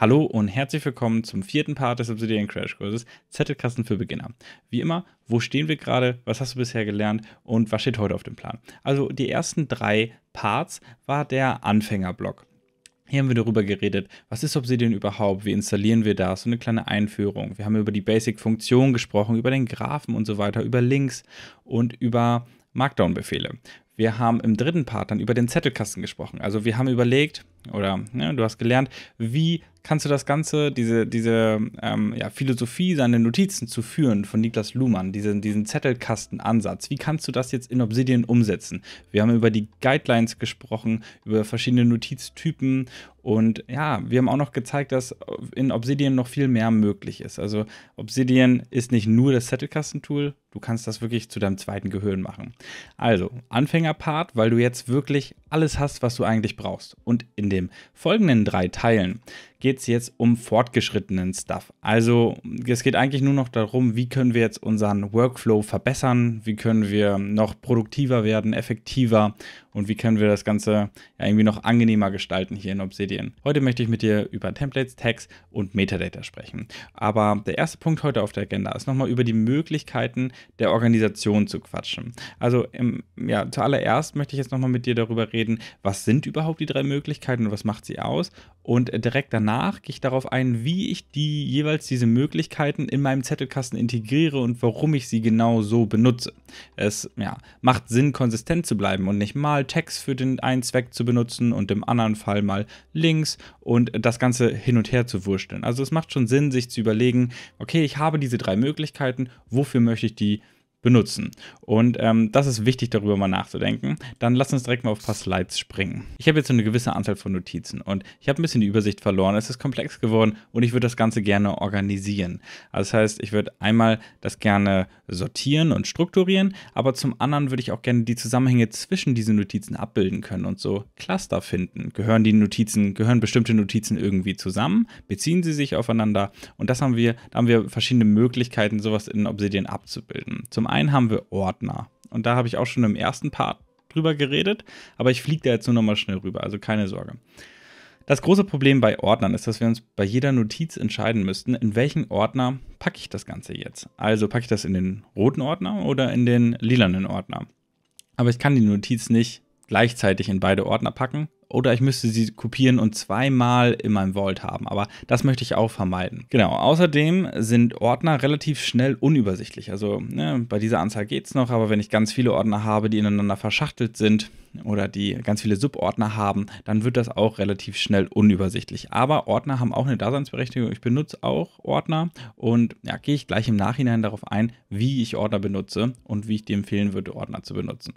Hallo und herzlich willkommen zum vierten Part des Obsidian Crash Kurses Zettelkasten für Beginner. Wie immer, wo stehen wir gerade, was hast du bisher gelernt und was steht heute auf dem Plan? Also die ersten drei Parts war der Anfängerblock. Hier haben wir darüber geredet, was ist Obsidian überhaupt, wie installieren wir das, so eine kleine Einführung. Wir haben über die Basic-Funktion gesprochen, über den Graphen und so weiter, über Links und über Markdown-Befehle. Wir haben im dritten Part dann über den Zettelkasten gesprochen. Also wir haben überlegt, oder ne, du hast gelernt, wie kannst du das Ganze, diese, diese ähm, ja, Philosophie, seine Notizen zu führen von Niklas Luhmann, diesen, diesen Zettelkastenansatz, wie kannst du das jetzt in Obsidian umsetzen? Wir haben über die Guidelines gesprochen, über verschiedene Notiztypen und ja, wir haben auch noch gezeigt, dass in Obsidian noch viel mehr möglich ist. Also Obsidian ist nicht nur das Zettelkastentool, du kannst das wirklich zu deinem zweiten Gehirn machen. Also, Anfängerpart, weil du jetzt wirklich alles hast, was du eigentlich brauchst. Und in dem folgenden drei Teilen geht es jetzt um fortgeschrittenen Stuff. Also es geht eigentlich nur noch darum, wie können wir jetzt unseren Workflow verbessern, wie können wir noch produktiver werden, effektiver und wie können wir das Ganze ja, irgendwie noch angenehmer gestalten hier in Obsidian. Heute möchte ich mit dir über Templates, Tags und Metadata sprechen. Aber der erste Punkt heute auf der Agenda ist nochmal über die Möglichkeiten der Organisation zu quatschen. Also im, ja, zuallererst möchte ich jetzt nochmal mit dir darüber reden, was sind überhaupt die drei Möglichkeiten und was macht sie aus und direkt danach danach gehe ich darauf ein, wie ich die jeweils diese Möglichkeiten in meinem Zettelkasten integriere und warum ich sie genau so benutze. Es ja, macht Sinn, konsistent zu bleiben und nicht mal Text für den einen Zweck zu benutzen und im anderen Fall mal Links und das Ganze hin und her zu wursteln. Also es macht schon Sinn, sich zu überlegen, okay, ich habe diese drei Möglichkeiten, wofür möchte ich die benutzen. Und ähm, das ist wichtig, darüber mal nachzudenken. Dann lass uns direkt mal auf ein paar Slides springen. Ich habe jetzt eine gewisse Anzahl von Notizen und ich habe ein bisschen die Übersicht verloren. Es ist komplex geworden und ich würde das Ganze gerne organisieren. Also das heißt, ich würde einmal das gerne sortieren und strukturieren, aber zum anderen würde ich auch gerne die Zusammenhänge zwischen diesen Notizen abbilden können und so Cluster finden. Gehören die Notizen, gehören bestimmte Notizen irgendwie zusammen? Beziehen sie sich aufeinander? Und das haben wir, da haben wir verschiedene Möglichkeiten, sowas in Obsidian abzubilden. Zum einen haben wir Ordner. Und da habe ich auch schon im ersten Part drüber geredet, aber ich fliege da jetzt nur nochmal schnell rüber, also keine Sorge. Das große Problem bei Ordnern ist, dass wir uns bei jeder Notiz entscheiden müssten, in welchen Ordner packe ich das Ganze jetzt. Also packe ich das in den roten Ordner oder in den lilanen Ordner. Aber ich kann die Notiz nicht gleichzeitig in beide Ordner packen, oder ich müsste sie kopieren und zweimal in meinem Vault haben. Aber das möchte ich auch vermeiden. Genau, außerdem sind Ordner relativ schnell unübersichtlich. Also ne, bei dieser Anzahl geht es noch, aber wenn ich ganz viele Ordner habe, die ineinander verschachtelt sind, oder die ganz viele Subordner haben, dann wird das auch relativ schnell unübersichtlich. Aber Ordner haben auch eine Daseinsberechtigung. Ich benutze auch Ordner und ja, gehe ich gleich im Nachhinein darauf ein, wie ich Ordner benutze und wie ich dir empfehlen würde, Ordner zu benutzen.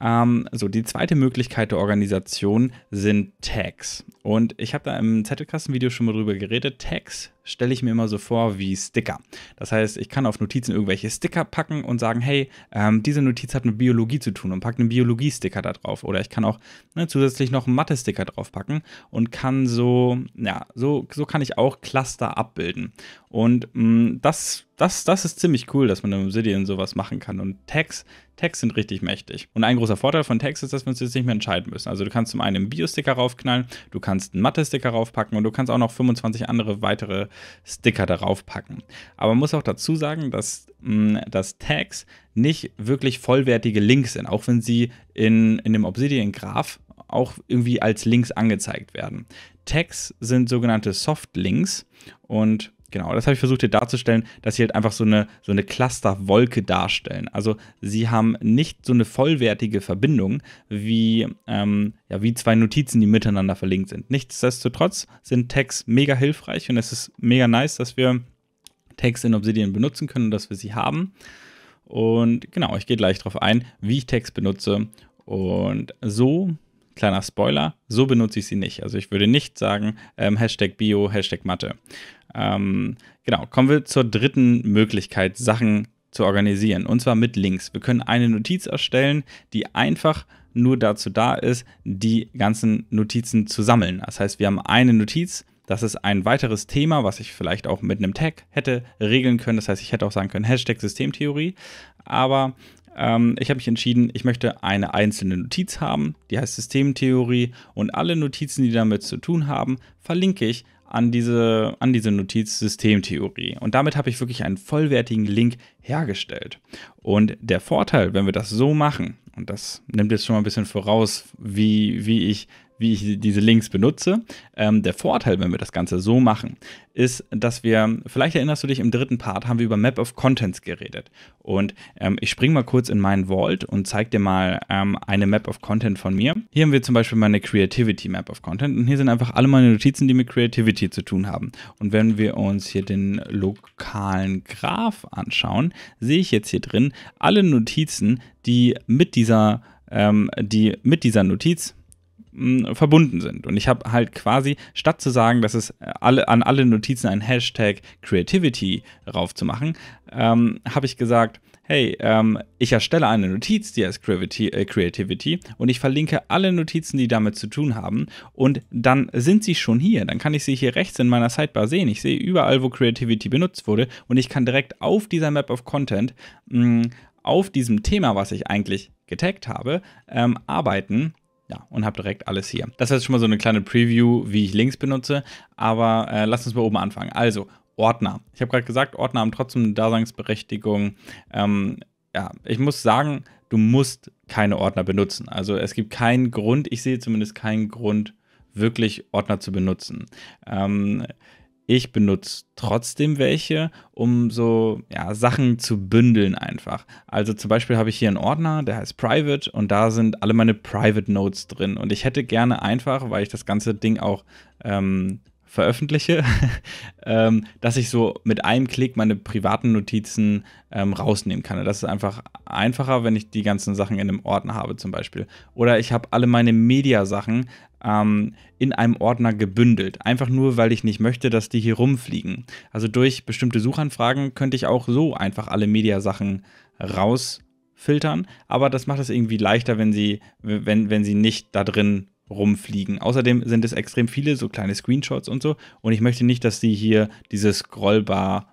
Ähm, so, die zweite Möglichkeit der Organisation sind Tags. Und ich habe da im Zettelkastenvideo schon mal drüber geredet. Tags stelle ich mir immer so vor wie Sticker. Das heißt, ich kann auf Notizen irgendwelche Sticker packen und sagen, hey, ähm, diese Notiz hat mit Biologie zu tun und packe einen Biologie-Sticker da drauf. Oder ich kann auch ne, zusätzlich noch einen Mathe-Sticker drauf packen und kann so, ja, so, so kann ich auch Cluster abbilden. Und mh, mm, das, das, das ist ziemlich cool, dass man im Obsidian sowas machen kann. Und Tags Tags sind richtig mächtig. Und ein großer Vorteil von Tags ist, dass wir uns jetzt nicht mehr entscheiden müssen. Also du kannst zum einen einen Bio-Sticker raufknallen, du kannst einen Mathe-Sticker raufpacken und du kannst auch noch 25 andere weitere Sticker darauf packen. Aber man muss auch dazu sagen, dass, mh, mm, dass Tags nicht wirklich vollwertige Links sind, auch wenn sie in, in dem Obsidian Graph auch irgendwie als Links angezeigt werden. Tags sind sogenannte Soft Links und Genau, das habe ich versucht hier darzustellen, dass sie halt einfach so eine, so eine Clusterwolke darstellen. Also sie haben nicht so eine vollwertige Verbindung wie, ähm, ja, wie zwei Notizen, die miteinander verlinkt sind. Nichtsdestotrotz sind Tags mega hilfreich und es ist mega nice, dass wir Tags in Obsidian benutzen können und dass wir sie haben. Und genau, ich gehe gleich darauf ein, wie ich Tags benutze. Und so kleiner Spoiler, so benutze ich sie nicht. Also ich würde nicht sagen, ähm, Hashtag Bio, Hashtag Mathe. Ähm, genau, kommen wir zur dritten Möglichkeit, Sachen zu organisieren. Und zwar mit Links. Wir können eine Notiz erstellen, die einfach nur dazu da ist, die ganzen Notizen zu sammeln. Das heißt, wir haben eine Notiz, das ist ein weiteres Thema, was ich vielleicht auch mit einem Tag hätte regeln können. Das heißt, ich hätte auch sagen können, Hashtag Systemtheorie. Aber ähm, ich habe mich entschieden, ich möchte eine einzelne Notiz haben, die heißt Systemtheorie. Und alle Notizen, die damit zu tun haben, verlinke ich an diese, an diese Notiz Systemtheorie. Und damit habe ich wirklich einen vollwertigen Link hergestellt. Und der Vorteil, wenn wir das so machen, und das nimmt jetzt schon mal ein bisschen voraus, wie, wie ich wie ich diese Links benutze. Ähm, der Vorteil, wenn wir das Ganze so machen, ist, dass wir, vielleicht erinnerst du dich, im dritten Part haben wir über Map of Contents geredet. Und ähm, ich springe mal kurz in meinen Vault und zeige dir mal ähm, eine Map of Content von mir. Hier haben wir zum Beispiel meine Creativity Map of Content und hier sind einfach alle meine Notizen, die mit Creativity zu tun haben. Und wenn wir uns hier den lokalen Graph anschauen, sehe ich jetzt hier drin alle Notizen, die mit dieser, ähm, die mit dieser Notiz verbunden sind. Und ich habe halt quasi, statt zu sagen, dass es äh, alle, an alle Notizen einen Hashtag Creativity raufzumachen, ähm, habe ich gesagt, hey, ähm, ich erstelle eine Notiz, die heißt äh, Creativity, und ich verlinke alle Notizen, die damit zu tun haben. Und dann sind sie schon hier. Dann kann ich sie hier rechts in meiner Sidebar sehen. Ich sehe überall, wo Creativity benutzt wurde. Und ich kann direkt auf dieser Map of Content, mh, auf diesem Thema, was ich eigentlich getaggt habe, ähm, arbeiten ja, und habe direkt alles hier. Das heißt schon mal so eine kleine Preview, wie ich Links benutze, aber äh, lasst uns mal oben anfangen. Also, Ordner. Ich habe gerade gesagt, Ordner haben trotzdem eine Daseinsberechtigung. Ähm, ja, ich muss sagen, du musst keine Ordner benutzen. Also es gibt keinen Grund, ich sehe zumindest keinen Grund, wirklich Ordner zu benutzen. Ähm, ich benutze trotzdem welche, um so ja, Sachen zu bündeln einfach. Also zum Beispiel habe ich hier einen Ordner, der heißt Private und da sind alle meine Private Notes drin. Und ich hätte gerne einfach, weil ich das ganze Ding auch ähm, veröffentliche, ähm, dass ich so mit einem Klick meine privaten Notizen ähm, rausnehmen kann. Das ist einfach einfacher, wenn ich die ganzen Sachen in einem Ordner habe zum Beispiel. Oder ich habe alle meine Mediasachen ähm, in einem Ordner gebündelt. Einfach nur, weil ich nicht möchte, dass die hier rumfliegen. Also durch bestimmte Suchanfragen könnte ich auch so einfach alle Mediasachen rausfiltern, aber das macht es irgendwie leichter, wenn sie, wenn, wenn sie nicht da drin rumfliegen. Außerdem sind es extrem viele so kleine Screenshots und so und ich möchte nicht, dass die hier diese scrollbar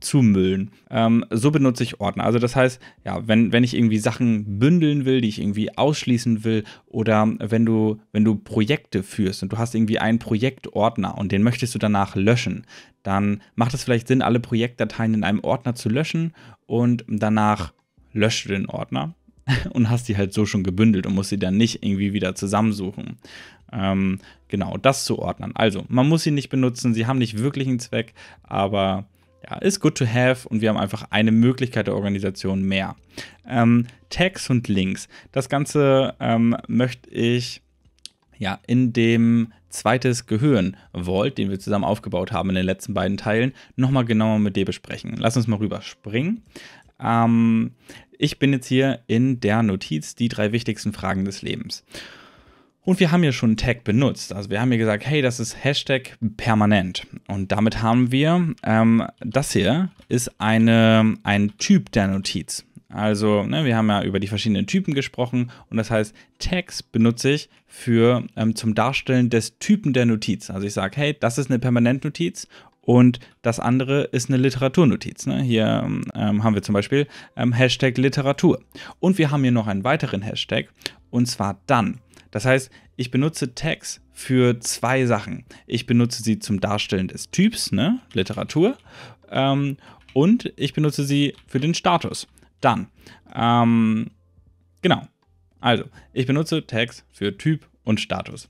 zumüllen. Ähm, so benutze ich Ordner. Also das heißt, ja, wenn, wenn ich irgendwie Sachen bündeln will, die ich irgendwie ausschließen will, oder wenn du, wenn du Projekte führst und du hast irgendwie einen Projektordner und den möchtest du danach löschen, dann macht es vielleicht Sinn, alle Projektdateien in einem Ordner zu löschen und danach löscht du den Ordner und hast die halt so schon gebündelt und musst sie dann nicht irgendwie wieder zusammensuchen. Ähm, genau, das zu ordnen. Also, man muss sie nicht benutzen, sie haben nicht wirklich einen Zweck, aber ja, ist good to have und wir haben einfach eine Möglichkeit der Organisation mehr. Ähm, Tags und Links. Das Ganze ähm, möchte ich ja, in dem zweites Gehirn Vault, den wir zusammen aufgebaut haben in den letzten beiden Teilen, nochmal genauer mit dir besprechen. Lass uns mal rüberspringen. Ähm, ich bin jetzt hier in der Notiz die drei wichtigsten Fragen des Lebens. Und wir haben ja schon einen Tag benutzt. Also wir haben ja gesagt, hey, das ist Hashtag permanent. Und damit haben wir, ähm, das hier ist eine, ein Typ der Notiz. Also ne, wir haben ja über die verschiedenen Typen gesprochen und das heißt, Tags benutze ich für, ähm, zum Darstellen des Typen der Notiz. Also ich sage, hey, das ist eine Permanentnotiz und das andere ist eine Literaturnotiz. Ne? Hier ähm, haben wir zum Beispiel ähm, Hashtag Literatur. Und wir haben hier noch einen weiteren Hashtag und zwar dann. Das heißt, ich benutze Tags für zwei Sachen. Ich benutze sie zum Darstellen des Typs, ne? Literatur, ähm, und ich benutze sie für den Status. Dann, ähm, genau. Also, ich benutze Tags für Typ und Status.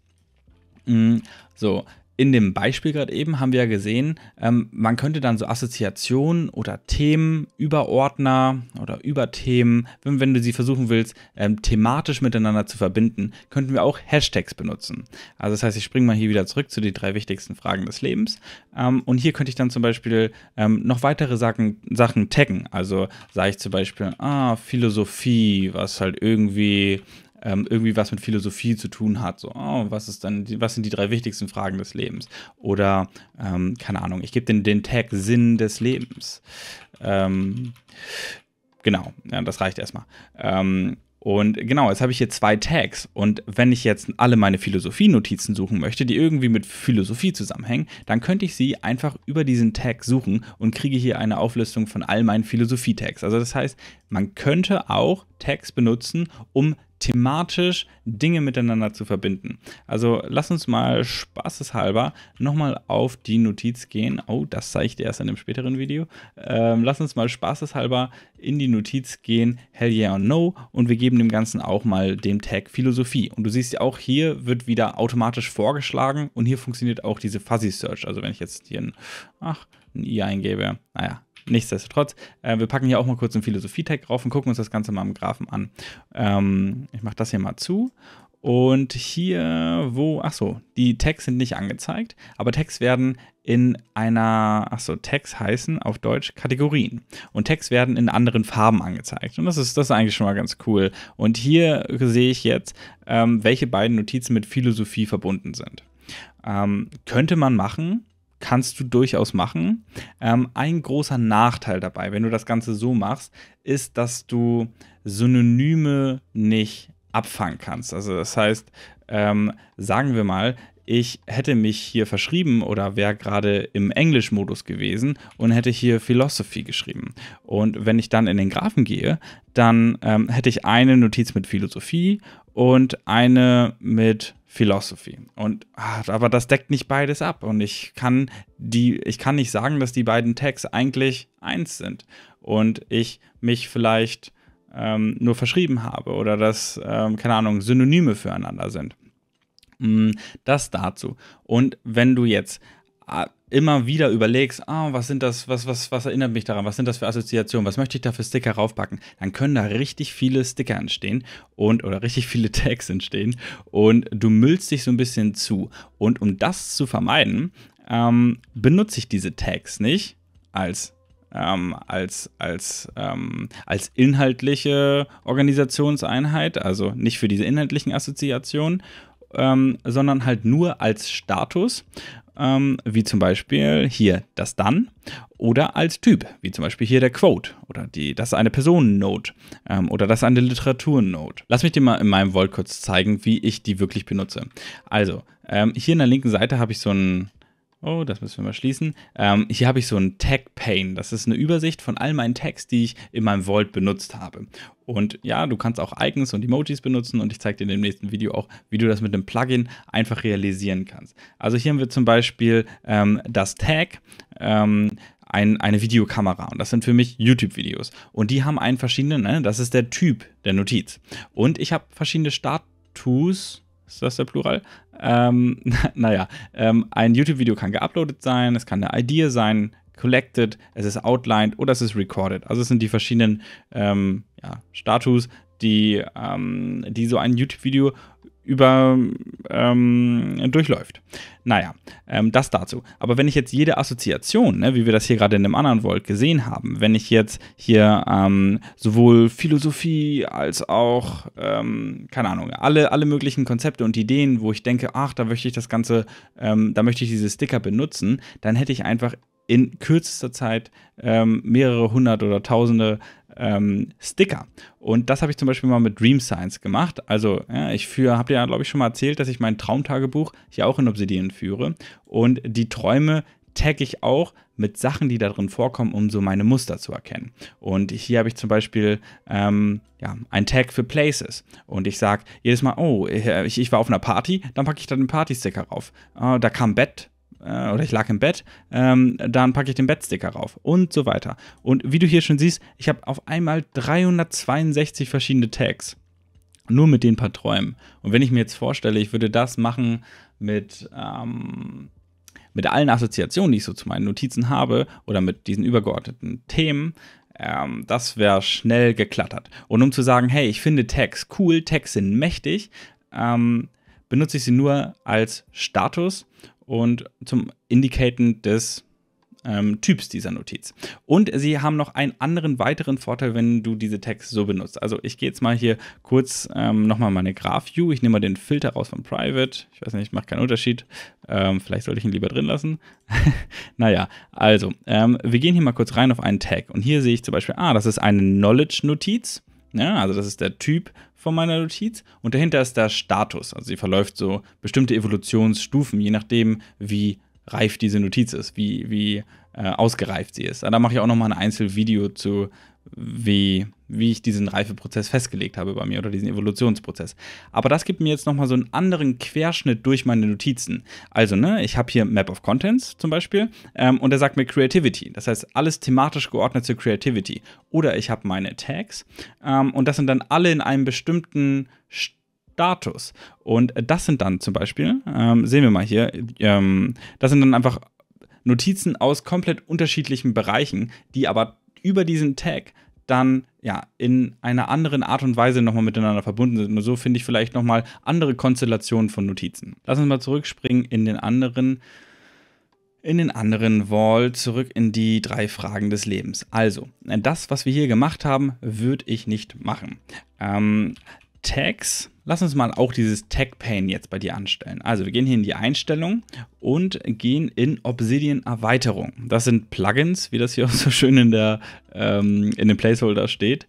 Mm, so, in dem Beispiel gerade eben haben wir ja gesehen, ähm, man könnte dann so Assoziationen oder Themen, über Ordner oder Überthemen, wenn, wenn du sie versuchen willst, ähm, thematisch miteinander zu verbinden, könnten wir auch Hashtags benutzen. Also das heißt, ich springe mal hier wieder zurück zu den drei wichtigsten Fragen des Lebens. Ähm, und hier könnte ich dann zum Beispiel ähm, noch weitere Sachen, Sachen taggen. Also sage ich zum Beispiel, ah, Philosophie, was halt irgendwie ähm, irgendwie was mit Philosophie zu tun hat. So, oh, was ist dann, was sind die drei wichtigsten Fragen des Lebens? Oder, ähm, keine Ahnung, ich gebe den, den Tag Sinn des Lebens. Ähm, genau, ja, das reicht erstmal. Ähm, und genau, jetzt habe ich hier zwei Tags. Und wenn ich jetzt alle meine Philosophie-Notizen suchen möchte, die irgendwie mit Philosophie zusammenhängen, dann könnte ich sie einfach über diesen Tag suchen und kriege hier eine Auflistung von all meinen Philosophie-Tags. Also das heißt, man könnte auch Tags benutzen, um thematisch Dinge miteinander zu verbinden. Also lass uns mal spaßeshalber nochmal auf die Notiz gehen. Oh, das zeige ich dir erst in einem späteren Video. Ähm, lass uns mal spaßeshalber in die Notiz gehen, hell yeah or no, und wir geben dem Ganzen auch mal den Tag Philosophie. Und du siehst ja auch, hier wird wieder automatisch vorgeschlagen und hier funktioniert auch diese Fuzzy Search. Also wenn ich jetzt hier ein, ach, ein i eingebe, naja, Nichtsdestotrotz, äh, wir packen hier auch mal kurz einen Philosophie-Tag drauf und gucken uns das Ganze mal im Graphen an. Ähm, ich mache das hier mal zu. Und hier, wo, achso, die Tags sind nicht angezeigt, aber Tags werden in einer, achso, Tags heißen auf Deutsch Kategorien. Und Tags werden in anderen Farben angezeigt. Und das ist, das ist eigentlich schon mal ganz cool. Und hier sehe ich jetzt, ähm, welche beiden Notizen mit Philosophie verbunden sind. Ähm, könnte man machen, kannst du durchaus machen. Ähm, ein großer Nachteil dabei, wenn du das Ganze so machst, ist, dass du Synonyme nicht abfangen kannst. Also das heißt, ähm, sagen wir mal, ich hätte mich hier verschrieben oder wäre gerade im Englisch-Modus gewesen und hätte hier Philosophy geschrieben. Und wenn ich dann in den Graphen gehe, dann ähm, hätte ich eine Notiz mit Philosophie und eine mit Philosophy. Und ah, aber das deckt nicht beides ab. Und ich kann die, ich kann nicht sagen, dass die beiden Tags eigentlich eins sind. Und ich mich vielleicht ähm, nur verschrieben habe oder dass, ähm, keine Ahnung, Synonyme füreinander sind. Mm, das dazu. Und wenn du jetzt ah, immer wieder überlegst, ah, was sind das, was, was, was erinnert mich daran, was sind das für Assoziationen, was möchte ich da für Sticker raufpacken, dann können da richtig viele Sticker entstehen und oder richtig viele Tags entstehen und du müllst dich so ein bisschen zu. Und um das zu vermeiden, ähm, benutze ich diese Tags nicht als ähm, als, als, ähm, als inhaltliche Organisationseinheit, also nicht für diese inhaltlichen Assoziationen ähm, sondern halt nur als Status, ähm, wie zum Beispiel hier das Dann oder als Typ, wie zum Beispiel hier der Quote oder die, das ist eine Personennote ähm, oder das ist eine Literaturnode. Lass mich dir mal in meinem Vault kurz zeigen, wie ich die wirklich benutze. Also, ähm, hier in der linken Seite habe ich so ein Oh, das müssen wir mal schließen. Ähm, hier habe ich so ein Tag Pane. Das ist eine Übersicht von all meinen Tags, die ich in meinem Vault benutzt habe. Und ja, du kannst auch Icons und Emojis benutzen und ich zeige dir in dem nächsten Video auch, wie du das mit einem Plugin einfach realisieren kannst. Also hier haben wir zum Beispiel ähm, das Tag. Ähm, eine Videokamera und das sind für mich YouTube-Videos und die haben einen verschiedenen, ne? das ist der Typ der Notiz und ich habe verschiedene Status, ist das der Plural? Ähm, naja, ähm, ein YouTube-Video kann geuploadet sein, es kann eine Idee sein, collected, es ist outlined oder es ist recorded. Also es sind die verschiedenen ähm, ja, Status, die, ähm, die so ein YouTube-Video über ähm, durchläuft. Naja, ähm, das dazu. Aber wenn ich jetzt jede Assoziation, ne, wie wir das hier gerade in dem anderen Volt gesehen haben, wenn ich jetzt hier ähm, sowohl Philosophie als auch, ähm, keine Ahnung, alle, alle möglichen Konzepte und Ideen, wo ich denke, ach, da möchte ich das Ganze, ähm, da möchte ich diese Sticker benutzen, dann hätte ich einfach in kürzester Zeit ähm, mehrere hundert oder tausende ähm, Sticker. Und das habe ich zum Beispiel mal mit Dream Science gemacht. Also, ja, ich habe dir ja, glaube ich, schon mal erzählt, dass ich mein Traumtagebuch hier auch in Obsidian führe. Und die Träume tagge ich auch mit Sachen, die da drin vorkommen, um so meine Muster zu erkennen. Und hier habe ich zum Beispiel ähm, ja, ein Tag für Places. Und ich sage jedes Mal, oh, ich, ich war auf einer Party, dann packe ich da den Party-Sticker rauf. Oh, da kam Bett, äh, oder ich lag im Bett, ähm, dann packe ich den Bettsticker rauf und so weiter. Und wie du hier schon siehst, ich habe auf einmal 362 verschiedene Tags. Nur mit den paar Träumen. Und wenn ich mir jetzt vorstelle, ich würde das machen mit, ähm, mit allen Assoziationen, die ich so zu meinen Notizen habe oder mit diesen übergeordneten Themen, ähm, das wäre schnell geklattert. Und um zu sagen, hey, ich finde Tags cool, Tags sind mächtig, ähm, benutze ich sie nur als Status und zum Indicaten des ähm, Typs dieser Notiz. Und sie haben noch einen anderen weiteren Vorteil, wenn du diese Tags so benutzt. Also ich gehe jetzt mal hier kurz ähm, nochmal meine Graph-View. Ich nehme mal den Filter raus von Private. Ich weiß nicht, macht keinen Unterschied. Ähm, vielleicht sollte ich ihn lieber drin lassen. naja, also ähm, wir gehen hier mal kurz rein auf einen Tag. Und hier sehe ich zum Beispiel, ah, das ist eine Knowledge-Notiz. Ja, also das ist der Typ von meiner Notiz und dahinter ist der Status. Also sie verläuft so bestimmte Evolutionsstufen, je nachdem, wie reif diese Notiz ist, wie, wie äh, ausgereift sie ist. Da mache ich auch nochmal ein Einzelvideo zu, wie, wie ich diesen Reifeprozess festgelegt habe bei mir oder diesen Evolutionsprozess. Aber das gibt mir jetzt nochmal so einen anderen Querschnitt durch meine Notizen. Also, ne, ich habe hier Map of Contents zum Beispiel ähm, und er sagt mir Creativity. Das heißt, alles thematisch geordnet zu Creativity. Oder ich habe meine Tags ähm, und das sind dann alle in einem bestimmten Status. Und das sind dann zum Beispiel, ähm, sehen wir mal hier, ähm, das sind dann einfach Notizen aus komplett unterschiedlichen Bereichen, die aber über diesen Tag dann ja in einer anderen Art und Weise nochmal miteinander verbunden sind. Nur so finde ich vielleicht nochmal andere Konstellationen von Notizen. Lass uns mal zurückspringen in den anderen in den anderen Wall zurück in die drei Fragen des Lebens. Also, das, was wir hier gemacht haben, würde ich nicht machen. Ähm, Tags. Lass uns mal auch dieses Tag Pane jetzt bei dir anstellen. Also wir gehen hier in die Einstellung und gehen in Obsidian Erweiterung. Das sind Plugins, wie das hier auch so schön in, der, ähm, in dem Placeholder steht.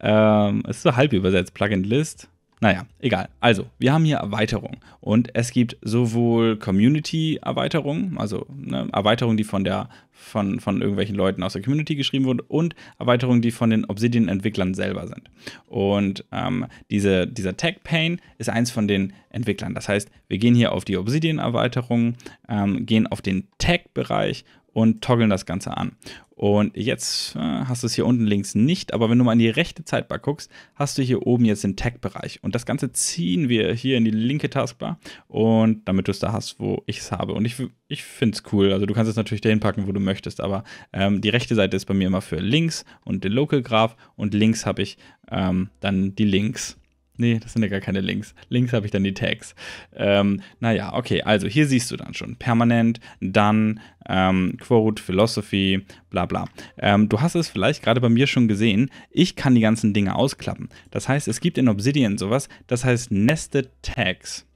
Ähm, es ist so halb übersetzt, Plugin List. Naja, egal. Also, wir haben hier Erweiterungen und es gibt sowohl Community-Erweiterungen, also ne, Erweiterungen, die von der von, von irgendwelchen Leuten aus der Community geschrieben wurden und Erweiterungen, die von den Obsidian-Entwicklern selber sind. Und ähm, diese, dieser Tag-Pane ist eins von den Entwicklern. Das heißt, wir gehen hier auf die Obsidian-Erweiterung, ähm, gehen auf den Tag-Bereich und toggeln das Ganze an. Und jetzt äh, hast du es hier unten links nicht, aber wenn du mal in die rechte Zeitbar guckst, hast du hier oben jetzt den Tag-Bereich. Und das Ganze ziehen wir hier in die linke Taskbar und damit du es da hast, wo ich es habe. Und ich, ich finde es cool. Also du kannst es natürlich dahin packen, wo du möchtest, aber ähm, die rechte Seite ist bei mir immer für links und den Local Graph und links habe ich ähm, dann die Links. Nee, das sind ja gar keine Links. Links habe ich dann die Tags. Ähm, naja, okay, also hier siehst du dann schon. Permanent, dann, ähm, Quote, Philosophy, bla bla. Ähm, du hast es vielleicht gerade bei mir schon gesehen. Ich kann die ganzen Dinge ausklappen. Das heißt, es gibt in Obsidian sowas, das heißt Nested Tags.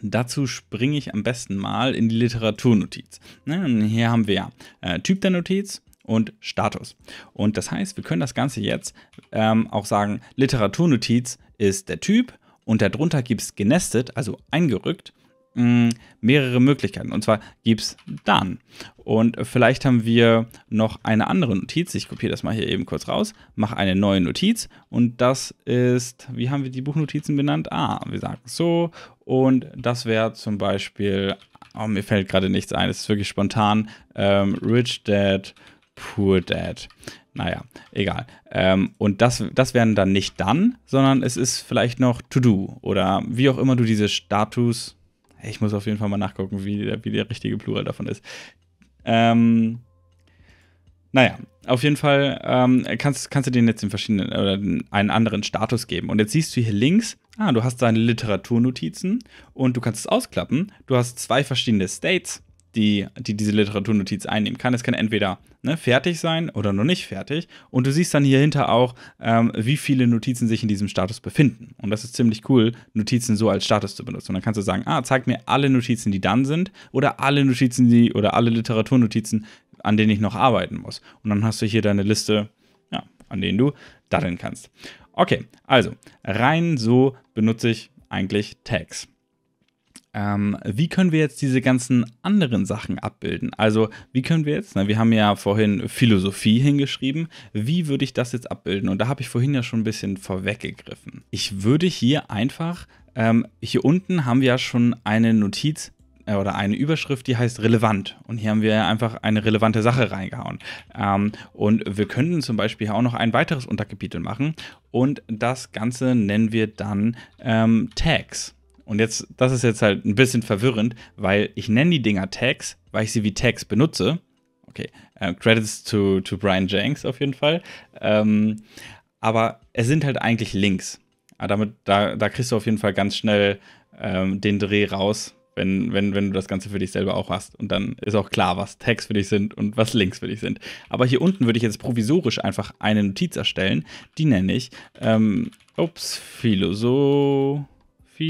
Dazu springe ich am besten mal in die Literaturnotiz. Hier haben wir ja äh, Typ der Notiz, und Status. Und das heißt, wir können das Ganze jetzt ähm, auch sagen, Literaturnotiz ist der Typ und darunter gibt es genestet, also eingerückt, mm, mehrere Möglichkeiten. Und zwar gibt es dann. Und vielleicht haben wir noch eine andere Notiz. Ich kopiere das mal hier eben kurz raus, mache eine neue Notiz und das ist, wie haben wir die Buchnotizen benannt? Ah, wir sagen so und das wäre zum Beispiel, oh, mir fällt gerade nichts ein, es ist wirklich spontan, ähm, Rich Dad Poor Dad. Naja, egal. Ähm, und das, das wären dann nicht dann, sondern es ist vielleicht noch To Do oder wie auch immer du diese Status. Ich muss auf jeden Fall mal nachgucken, wie der, wie der richtige Plural davon ist. Ähm, naja, auf jeden Fall ähm, kannst, kannst du denen jetzt den verschiedenen oder einen anderen Status geben. Und jetzt siehst du hier links, ah, du hast deine Literaturnotizen und du kannst es ausklappen. Du hast zwei verschiedene States die, die diese Literaturnotiz einnehmen kann. Es kann entweder ne, fertig sein oder noch nicht fertig. Und du siehst dann hier hinter auch, ähm, wie viele Notizen sich in diesem Status befinden. Und das ist ziemlich cool, Notizen so als Status zu benutzen. Und dann kannst du sagen, ah, zeig mir alle Notizen, die dann sind, oder alle Notizen, die, oder alle Literaturnotizen, an denen ich noch arbeiten muss. Und dann hast du hier deine Liste, ja, an denen du daddeln kannst. Okay, also rein so benutze ich eigentlich Tags ähm, wie können wir jetzt diese ganzen anderen Sachen abbilden? Also, wie können wir jetzt, na, wir haben ja vorhin Philosophie hingeschrieben, wie würde ich das jetzt abbilden? Und da habe ich vorhin ja schon ein bisschen vorweggegriffen. Ich würde hier einfach, ähm, hier unten haben wir ja schon eine Notiz äh, oder eine Überschrift, die heißt relevant. Und hier haben wir einfach eine relevante Sache reingehauen. Ähm, und wir könnten zum Beispiel auch noch ein weiteres Unterkapitel machen. Und das Ganze nennen wir dann ähm, Tags. Und jetzt, das ist jetzt halt ein bisschen verwirrend, weil ich nenne die Dinger Tags, weil ich sie wie Tags benutze. Okay, äh, Credits to, to Brian Jenks auf jeden Fall. Ähm, aber es sind halt eigentlich Links. Aber ah, damit, da, da kriegst du auf jeden Fall ganz schnell ähm, den Dreh raus, wenn, wenn, wenn du das Ganze für dich selber auch hast. Und dann ist auch klar, was Tags für dich sind und was Links für dich sind. Aber hier unten würde ich jetzt provisorisch einfach eine Notiz erstellen. Die nenne ich, ähm, ups, Philosoph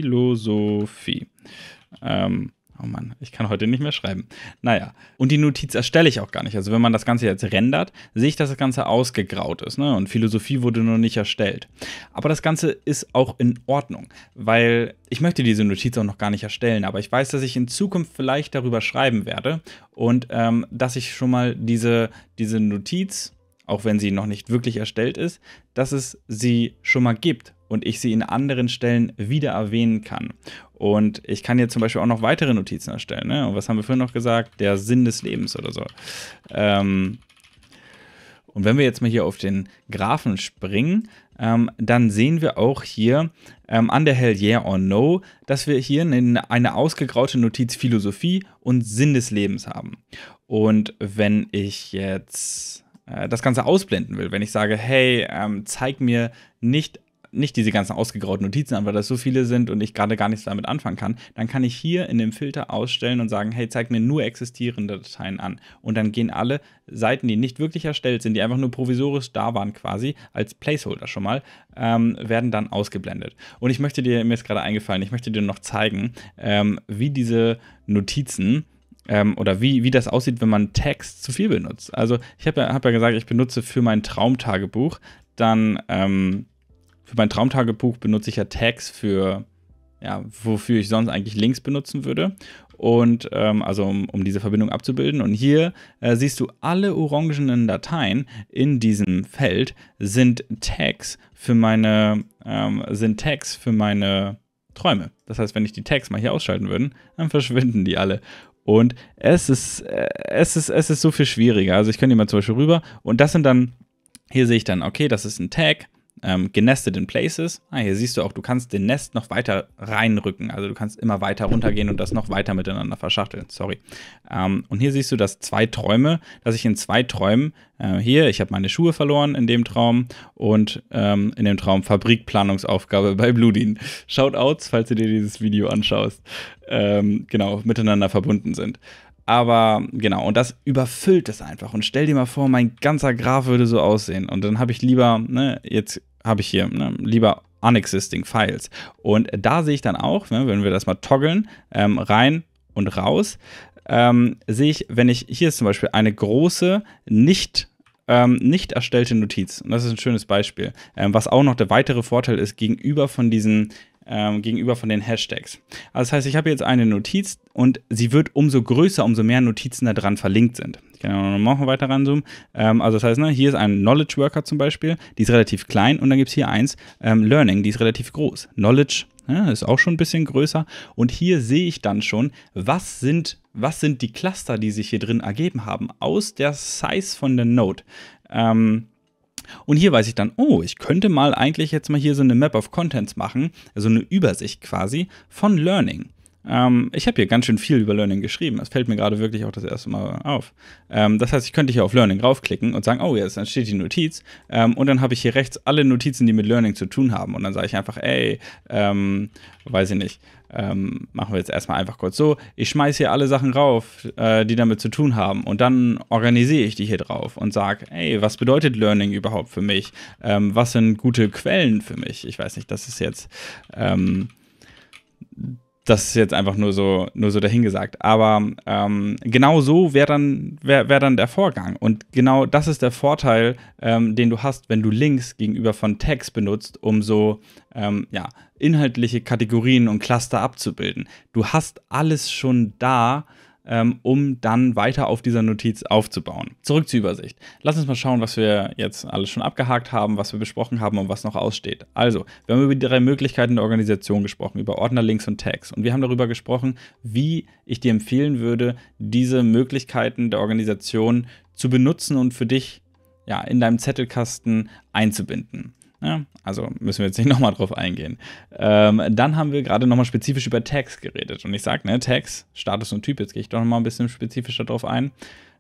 Philosophie. Ähm, oh Mann, ich kann heute nicht mehr schreiben. Naja, und die Notiz erstelle ich auch gar nicht. Also wenn man das Ganze jetzt rendert, sehe ich, dass das Ganze ausgegraut ist. Ne? Und Philosophie wurde noch nicht erstellt. Aber das Ganze ist auch in Ordnung, weil ich möchte diese Notiz auch noch gar nicht erstellen, aber ich weiß, dass ich in Zukunft vielleicht darüber schreiben werde und ähm, dass ich schon mal diese, diese Notiz auch wenn sie noch nicht wirklich erstellt ist, dass es sie schon mal gibt und ich sie in anderen Stellen wieder erwähnen kann. Und ich kann jetzt zum Beispiel auch noch weitere Notizen erstellen. Ne? Und was haben wir vorhin noch gesagt? Der Sinn des Lebens oder so. Ähm, und wenn wir jetzt mal hier auf den Graphen springen, ähm, dann sehen wir auch hier ähm, an der Hell Yeah or No, dass wir hier eine, eine ausgegraute Notiz Philosophie und Sinn des Lebens haben. Und wenn ich jetzt äh, das Ganze ausblenden will, wenn ich sage, hey, ähm, zeig mir nicht nicht diese ganzen ausgegrauten Notizen an, weil das so viele sind und ich gerade gar nichts damit anfangen kann, dann kann ich hier in dem Filter ausstellen und sagen, hey, zeig mir nur existierende Dateien an. Und dann gehen alle Seiten, die nicht wirklich erstellt sind, die einfach nur provisorisch da waren quasi, als Placeholder schon mal, ähm, werden dann ausgeblendet. Und ich möchte dir, mir ist gerade eingefallen, ich möchte dir noch zeigen, ähm, wie diese Notizen, ähm, oder wie, wie das aussieht, wenn man Text zu viel benutzt. Also ich habe ja, hab ja gesagt, ich benutze für mein Traumtagebuch dann ähm, für mein Traumtagebuch benutze ich ja Tags für, ja, wofür ich sonst eigentlich Links benutzen würde. Und ähm, also um, um, diese Verbindung abzubilden. Und hier äh, siehst du, alle orangenen Dateien in diesem Feld sind Tags für meine, ähm, sind Tags für meine Träume. Das heißt, wenn ich die Tags mal hier ausschalten würde, dann verschwinden die alle. Und es ist, äh, es ist, es ist so viel schwieriger. Also ich könnte hier mal zum Beispiel rüber und das sind dann, hier sehe ich dann, okay, das ist ein Tag, ähm, genestet in Places. Ah, hier siehst du auch, du kannst den Nest noch weiter reinrücken. Also du kannst immer weiter runtergehen und das noch weiter miteinander verschachteln. Sorry. Ähm, und hier siehst du, dass zwei Träume, dass ich in zwei Träumen, äh, hier, ich habe meine Schuhe verloren in dem Traum und ähm, in dem Traum Fabrikplanungsaufgabe bei Bludin. Shoutouts, falls du dir dieses Video anschaust. Ähm, genau, miteinander verbunden sind. Aber genau, und das überfüllt es einfach. Und stell dir mal vor, mein ganzer Graph würde so aussehen. Und dann habe ich lieber, ne, jetzt habe ich hier ne, lieber unexisting Files. Und da sehe ich dann auch, ne, wenn wir das mal toggeln, ähm, rein und raus, ähm, sehe ich, wenn ich hier ist zum Beispiel eine große, nicht ähm, nicht erstellte Notiz. Und das ist ein schönes Beispiel. Ähm, was auch noch der weitere Vorteil ist gegenüber von diesen ähm, gegenüber von den Hashtags. Also das heißt, ich habe jetzt eine Notiz und sie wird umso größer, umso mehr Notizen da dran verlinkt sind kann auch noch mal weiter ranzoomen. Ähm, also das heißt, ne, hier ist ein Knowledge Worker zum Beispiel, die ist relativ klein und dann gibt es hier eins, ähm, Learning, die ist relativ groß. Knowledge ja, ne, ist auch schon ein bisschen größer. Und hier sehe ich dann schon, was sind, was sind die Cluster, die sich hier drin ergeben haben, aus der Size von der Node. Ähm, und hier weiß ich dann, oh, ich könnte mal eigentlich jetzt mal hier so eine Map of Contents machen, also eine Übersicht quasi von Learning. Ähm, ich habe hier ganz schön viel über Learning geschrieben. Das fällt mir gerade wirklich auch das erste Mal auf. Ähm, das heißt, ich könnte hier auf Learning raufklicken und sagen, oh, jetzt entsteht die Notiz. Ähm, und dann habe ich hier rechts alle Notizen, die mit Learning zu tun haben. Und dann sage ich einfach, ey, ähm, weiß ich nicht, ähm, machen wir jetzt erstmal einfach kurz so. Ich schmeiße hier alle Sachen rauf, äh, die damit zu tun haben. Und dann organisiere ich die hier drauf und sage, ey, was bedeutet Learning überhaupt für mich? Ähm, was sind gute Quellen für mich? Ich weiß nicht, das ist jetzt. Ähm, das ist jetzt einfach nur so, nur so dahingesagt. Aber ähm, genau so wäre dann, wär, wär dann der Vorgang. Und genau das ist der Vorteil, ähm, den du hast, wenn du Links gegenüber von Tags benutzt, um so ähm, ja, inhaltliche Kategorien und Cluster abzubilden. Du hast alles schon da, ähm, um dann weiter auf dieser Notiz aufzubauen. Zurück zur Übersicht. Lass uns mal schauen, was wir jetzt alles schon abgehakt haben, was wir besprochen haben und was noch aussteht. Also, wir haben über die drei Möglichkeiten der Organisation gesprochen, über Ordner, Links und Tags. Und wir haben darüber gesprochen, wie ich dir empfehlen würde, diese Möglichkeiten der Organisation zu benutzen und für dich ja, in deinem Zettelkasten einzubinden. Ja, also müssen wir jetzt nicht nochmal drauf eingehen. Ähm, dann haben wir gerade nochmal spezifisch über Tags geredet. Und ich sage, ne, Tags, Status und Typ, jetzt gehe ich doch nochmal ein bisschen spezifischer drauf ein.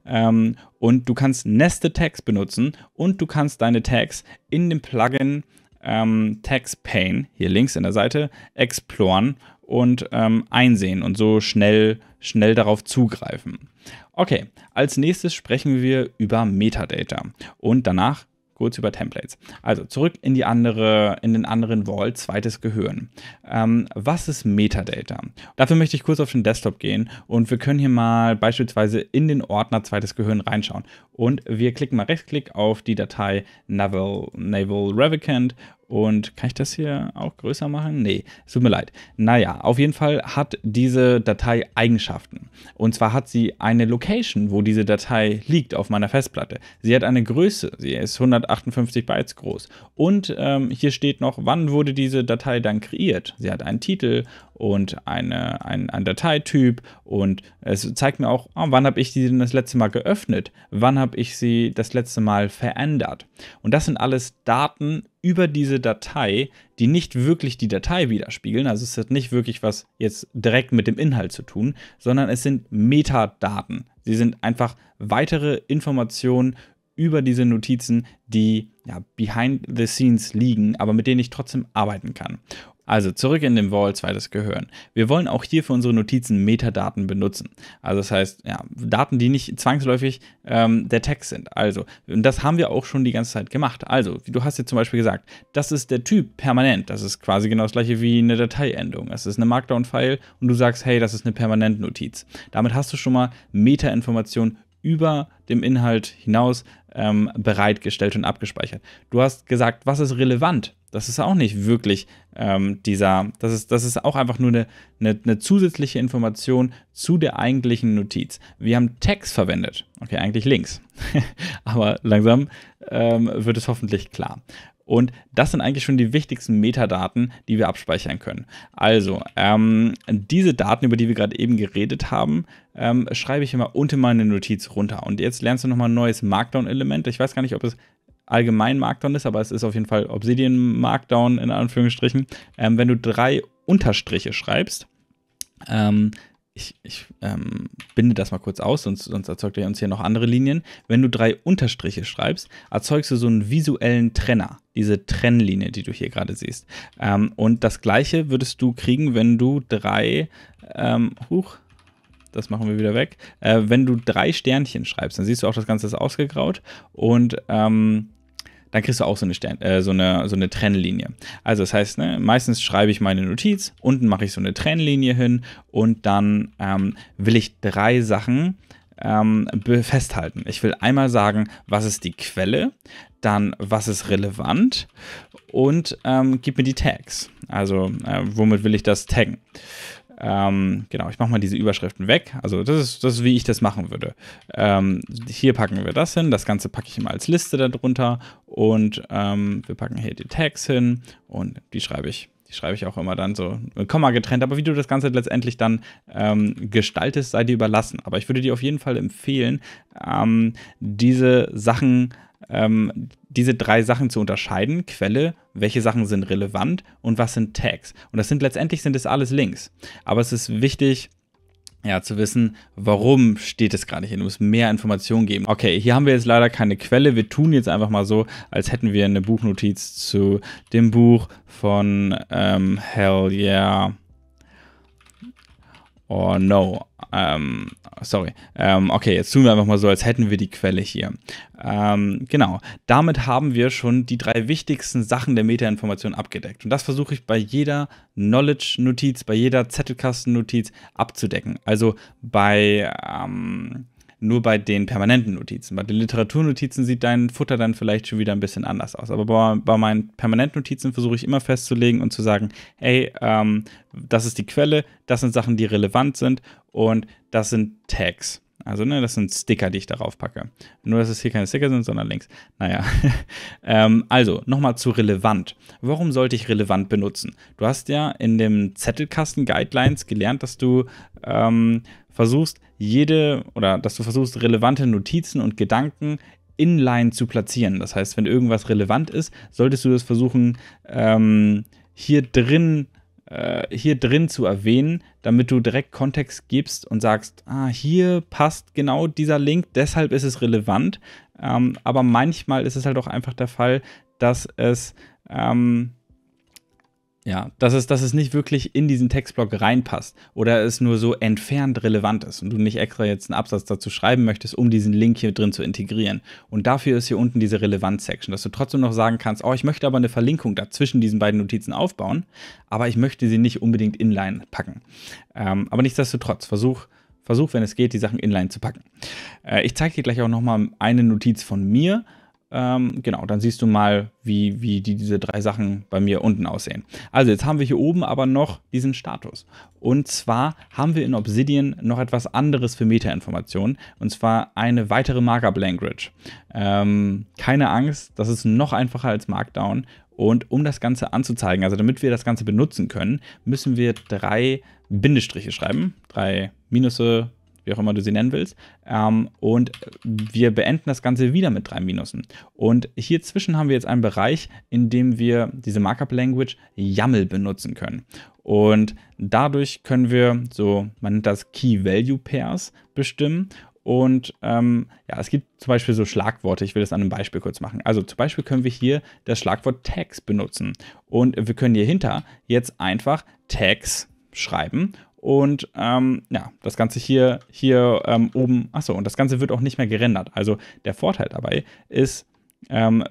Ähm, und du kannst Nested Tags benutzen und du kannst deine Tags in dem Plugin ähm, Tags Pane, hier links in der Seite, exploren und ähm, einsehen und so schnell, schnell darauf zugreifen. Okay, als nächstes sprechen wir über Metadata und danach kurz über Templates. Also zurück in die andere, in den anderen Wall, zweites Gehirn. Ähm, was ist Metadata? Dafür möchte ich kurz auf den Desktop gehen und wir können hier mal beispielsweise in den Ordner zweites Gehirn reinschauen. Und wir klicken mal Rechtsklick auf die Datei Naval, Naval Revicant und kann ich das hier auch größer machen? Nee, es tut mir leid. Naja, auf jeden Fall hat diese Datei Eigenschaften. Und zwar hat sie eine Location, wo diese Datei liegt auf meiner Festplatte. Sie hat eine Größe, sie ist 158 Bytes groß. Und ähm, hier steht noch, wann wurde diese Datei dann kreiert. Sie hat einen Titel und eine, ein, ein Dateityp und es zeigt mir auch, oh, wann habe ich sie denn das letzte Mal geöffnet, wann habe ich sie das letzte Mal verändert. Und das sind alles Daten über diese Datei, die nicht wirklich die Datei widerspiegeln. Also es hat nicht wirklich was jetzt direkt mit dem Inhalt zu tun, sondern es sind Metadaten. Sie sind einfach weitere Informationen über diese Notizen, die ja, behind the scenes liegen, aber mit denen ich trotzdem arbeiten kann. Also zurück in den Vault, zweites Gehirn. Wir wollen auch hier für unsere Notizen Metadaten benutzen. Also das heißt, ja, Daten, die nicht zwangsläufig ähm, der Text sind. Also, und das haben wir auch schon die ganze Zeit gemacht. Also, du hast jetzt zum Beispiel gesagt, das ist der Typ permanent. Das ist quasi genau das gleiche wie eine Dateiendung. Das ist eine Markdown-File und du sagst, hey, das ist eine Permanent-Notiz. Damit hast du schon mal Meta-Informationen über dem Inhalt hinaus ähm, bereitgestellt und abgespeichert. Du hast gesagt, was ist relevant? Das ist auch nicht wirklich ähm, dieser, das ist, das ist auch einfach nur eine, eine, eine, zusätzliche Information zu der eigentlichen Notiz. Wir haben Text verwendet. Okay, eigentlich links. Aber langsam ähm, wird es hoffentlich klar. Und das sind eigentlich schon die wichtigsten Metadaten, die wir abspeichern können. Also, ähm, diese Daten, über die wir gerade eben geredet haben, ähm, schreibe ich immer unter meine Notiz runter. Und jetzt lernst du nochmal ein neues Markdown-Element. Ich weiß gar nicht, ob es allgemein Markdown ist, aber es ist auf jeden Fall Obsidian Markdown in Anführungsstrichen. Ähm, wenn du drei Unterstriche schreibst, ähm, ich, ich ähm, binde das mal kurz aus, sonst, sonst erzeugt er uns hier noch andere Linien. Wenn du drei Unterstriche schreibst, erzeugst du so einen visuellen Trenner, diese Trennlinie, die du hier gerade siehst. Ähm, und das gleiche würdest du kriegen, wenn du drei, ähm, huch, das machen wir wieder weg, äh, wenn du drei Sternchen schreibst, dann siehst du auch, das Ganze ist ausgegraut und ähm, dann kriegst du auch so eine, Stern, äh, so eine, so eine Trennlinie. Also das heißt, ne, meistens schreibe ich meine Notiz, unten mache ich so eine Trennlinie hin und dann ähm, will ich drei Sachen ähm, festhalten. Ich will einmal sagen, was ist die Quelle, dann was ist relevant und ähm, gib mir die Tags. Also äh, womit will ich das taggen? Ähm, genau, ich mache mal diese Überschriften weg. Also das ist, das ist, wie ich das machen würde. Ähm, hier packen wir das hin, das Ganze packe ich immer als Liste darunter und ähm, wir packen hier die Tags hin und die schreibe ich. Die schreibe ich auch immer dann so äh, Komma getrennt. Aber wie du das Ganze letztendlich dann ähm, gestaltest, sei dir überlassen. Aber ich würde dir auf jeden Fall empfehlen, ähm, diese Sachen ähm, diese drei Sachen zu unterscheiden, Quelle, welche Sachen sind relevant und was sind Tags. Und das sind letztendlich sind es alles Links. Aber es ist wichtig, ja, zu wissen, warum steht es gerade hier. Du musst mehr Informationen geben. Okay, hier haben wir jetzt leider keine Quelle. Wir tun jetzt einfach mal so, als hätten wir eine Buchnotiz zu dem Buch von ähm, Hell Yeah or No. Ähm, sorry. Ähm, okay, jetzt tun wir einfach mal so, als hätten wir die Quelle hier. Ähm, genau. Damit haben wir schon die drei wichtigsten Sachen der Metainformation abgedeckt. Und das versuche ich bei jeder Knowledge-Notiz, bei jeder Zettelkasten-Notiz abzudecken. Also bei ähm, nur bei den permanenten Notizen. Bei den Literaturnotizen sieht dein Futter dann vielleicht schon wieder ein bisschen anders aus. Aber bei, bei meinen permanenten Notizen versuche ich immer festzulegen und zu sagen, hey, ähm, das ist die Quelle, das sind Sachen, die relevant sind und das sind Tags. Also, ne, das sind Sticker, die ich darauf packe. Nur, dass es hier keine Sticker sind, sondern Links. Naja. ähm, also, nochmal zu relevant. Warum sollte ich relevant benutzen? Du hast ja in dem Zettelkasten Guidelines gelernt, dass du ähm, versuchst, jede oder dass du versuchst, relevante Notizen und Gedanken inline zu platzieren. Das heißt, wenn irgendwas relevant ist, solltest du das versuchen, ähm, hier drin zu äh, hier drin zu erwähnen, damit du direkt Kontext gibst und sagst, ah, hier passt genau dieser Link, deshalb ist es relevant. Ähm, aber manchmal ist es halt auch einfach der Fall, dass es ähm, ja, dass es, dass es nicht wirklich in diesen Textblock reinpasst oder es nur so entfernt relevant ist und du nicht extra jetzt einen Absatz dazu schreiben möchtest, um diesen Link hier drin zu integrieren. Und dafür ist hier unten diese Relevanz-Section, dass du trotzdem noch sagen kannst, oh, ich möchte aber eine Verlinkung dazwischen diesen beiden Notizen aufbauen, aber ich möchte sie nicht unbedingt inline packen. Ähm, aber nichtsdestotrotz, versuch, versuch, wenn es geht, die Sachen inline zu packen. Äh, ich zeige dir gleich auch nochmal eine Notiz von mir, ähm, genau, dann siehst du mal, wie, wie die, diese drei Sachen bei mir unten aussehen. Also jetzt haben wir hier oben aber noch diesen Status. Und zwar haben wir in Obsidian noch etwas anderes für Metainformationen. Und zwar eine weitere Markup Language. Ähm, keine Angst, das ist noch einfacher als Markdown. Und um das Ganze anzuzeigen, also damit wir das Ganze benutzen können, müssen wir drei Bindestriche schreiben. Drei Minusse, wie auch immer du sie nennen willst. Ähm, und wir beenden das Ganze wieder mit drei Minusen. Und hier zwischen haben wir jetzt einen Bereich, in dem wir diese Markup Language YAML benutzen können. Und dadurch können wir so, man nennt das Key Value Pairs bestimmen. Und ähm, ja, es gibt zum Beispiel so Schlagworte. Ich will das an einem Beispiel kurz machen. Also zum Beispiel können wir hier das Schlagwort Tags benutzen. Und wir können hier hinter jetzt einfach Tags schreiben und ähm, ja, das Ganze hier, hier ähm, oben, achso, und das Ganze wird auch nicht mehr gerendert. Also der Vorteil dabei ist, ähm,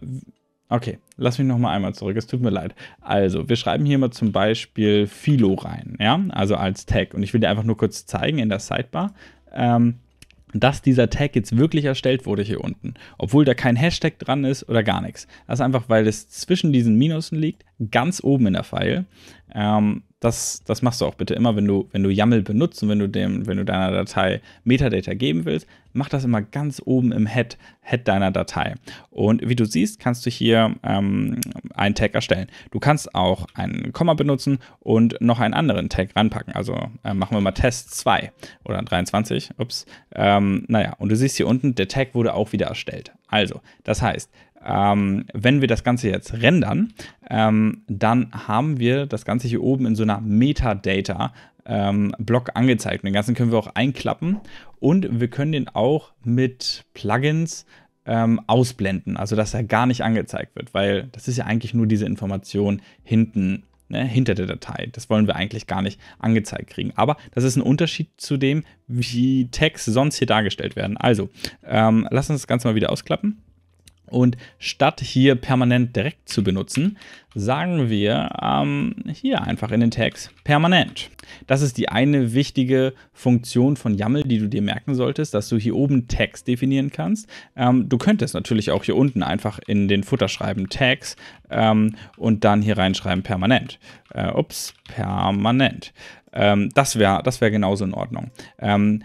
okay, lass mich nochmal einmal zurück, es tut mir leid. Also, wir schreiben hier mal zum Beispiel Philo rein, ja, also als Tag. Und ich will dir einfach nur kurz zeigen in der Sidebar, ähm, dass dieser Tag jetzt wirklich erstellt wurde hier unten, obwohl da kein Hashtag dran ist oder gar nichts. Das ist einfach, weil es zwischen diesen Minusen liegt, ganz oben in der File. Ähm, das, das machst du auch bitte immer, wenn du, wenn du YAML benutzt und wenn du, dem, wenn du deiner Datei Metadata geben willst, mach das immer ganz oben im Head, Head deiner Datei. Und wie du siehst, kannst du hier ähm, einen Tag erstellen. Du kannst auch einen Komma benutzen und noch einen anderen Tag ranpacken. Also äh, machen wir mal Test 2 oder 23. Ups. Ähm, naja, und du siehst hier unten, der Tag wurde auch wieder erstellt. Also, das heißt, ähm, wenn wir das Ganze jetzt rendern, ähm, dann haben wir das Ganze hier oben in so einer Metadata ähm, Block angezeigt. Den ganzen können wir auch einklappen und wir können den auch mit Plugins ähm, ausblenden, also dass er gar nicht angezeigt wird, weil das ist ja eigentlich nur diese Information hinten, ne, hinter der Datei. Das wollen wir eigentlich gar nicht angezeigt kriegen. Aber das ist ein Unterschied zu dem, wie Tags sonst hier dargestellt werden. Also, ähm, lass uns das Ganze mal wieder ausklappen. Und statt hier permanent direkt zu benutzen, sagen wir ähm, hier einfach in den Tags permanent. Das ist die eine wichtige Funktion von YAML, die du dir merken solltest, dass du hier oben Tags definieren kannst. Ähm, du könntest natürlich auch hier unten einfach in den Futter schreiben Tags ähm, und dann hier reinschreiben permanent. Äh, ups, permanent. Ähm, das wäre das wär genauso in Ordnung. Ähm,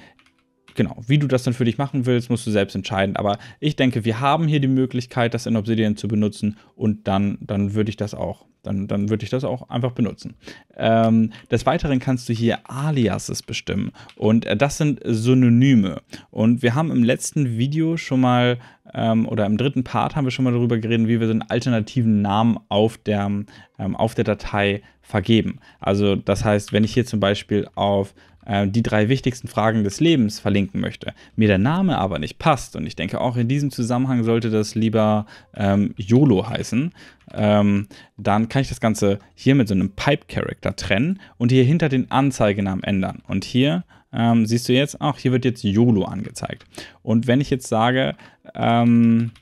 genau, wie du das dann für dich machen willst, musst du selbst entscheiden. Aber ich denke, wir haben hier die Möglichkeit, das in Obsidian zu benutzen und dann, dann würde ich das auch. Dann, dann würde ich das auch einfach benutzen. Ähm, des Weiteren kannst du hier Aliases bestimmen. Und äh, das sind Synonyme. Und wir haben im letzten Video schon mal, ähm, oder im dritten Part haben wir schon mal darüber geredet, wie wir so einen alternativen Namen auf der, ähm, auf der Datei vergeben. Also das heißt, wenn ich hier zum Beispiel auf äh, die drei wichtigsten Fragen des Lebens verlinken möchte, mir der Name aber nicht passt und ich denke auch in diesem Zusammenhang sollte das lieber ähm, YOLO heißen, ähm, dann kann ich das Ganze hier mit so einem Pipe-Character trennen und hier hinter den Anzeigenamen ändern. Und hier ähm, siehst du jetzt, auch hier wird jetzt YOLO angezeigt. Und wenn ich jetzt sage, ähm,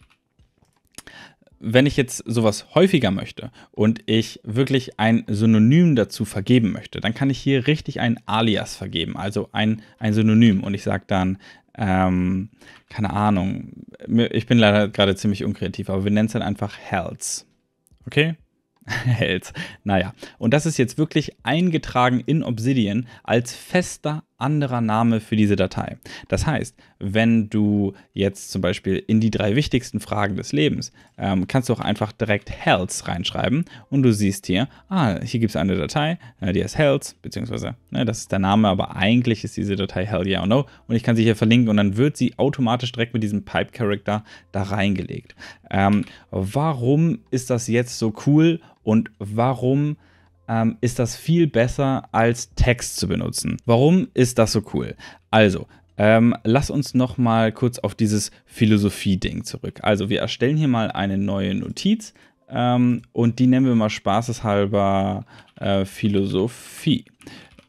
wenn ich jetzt sowas häufiger möchte und ich wirklich ein Synonym dazu vergeben möchte, dann kann ich hier richtig ein Alias vergeben, also ein, ein Synonym. Und ich sage dann, ähm, keine Ahnung, ich bin leider gerade ziemlich unkreativ, aber wir nennen es dann einfach Hells. Okay? Hells. Naja, und das ist jetzt wirklich eingetragen in Obsidian als fester anderer Name für diese Datei. Das heißt, wenn du jetzt zum Beispiel in die drei wichtigsten Fragen des Lebens, ähm, kannst du auch einfach direkt Health reinschreiben und du siehst hier, ah, hier gibt es eine Datei, äh, die heißt Health, beziehungsweise ne, das ist der Name, aber eigentlich ist diese Datei Hell Yeah or No und ich kann sie hier verlinken und dann wird sie automatisch direkt mit diesem Pipe Character da reingelegt. Ähm, warum ist das jetzt so cool und warum ähm, ist das viel besser als Text zu benutzen. Warum ist das so cool? Also, ähm, lass uns noch mal kurz auf dieses Philosophie-Ding zurück. Also wir erstellen hier mal eine neue Notiz ähm, und die nennen wir mal spaßeshalber äh, Philosophie.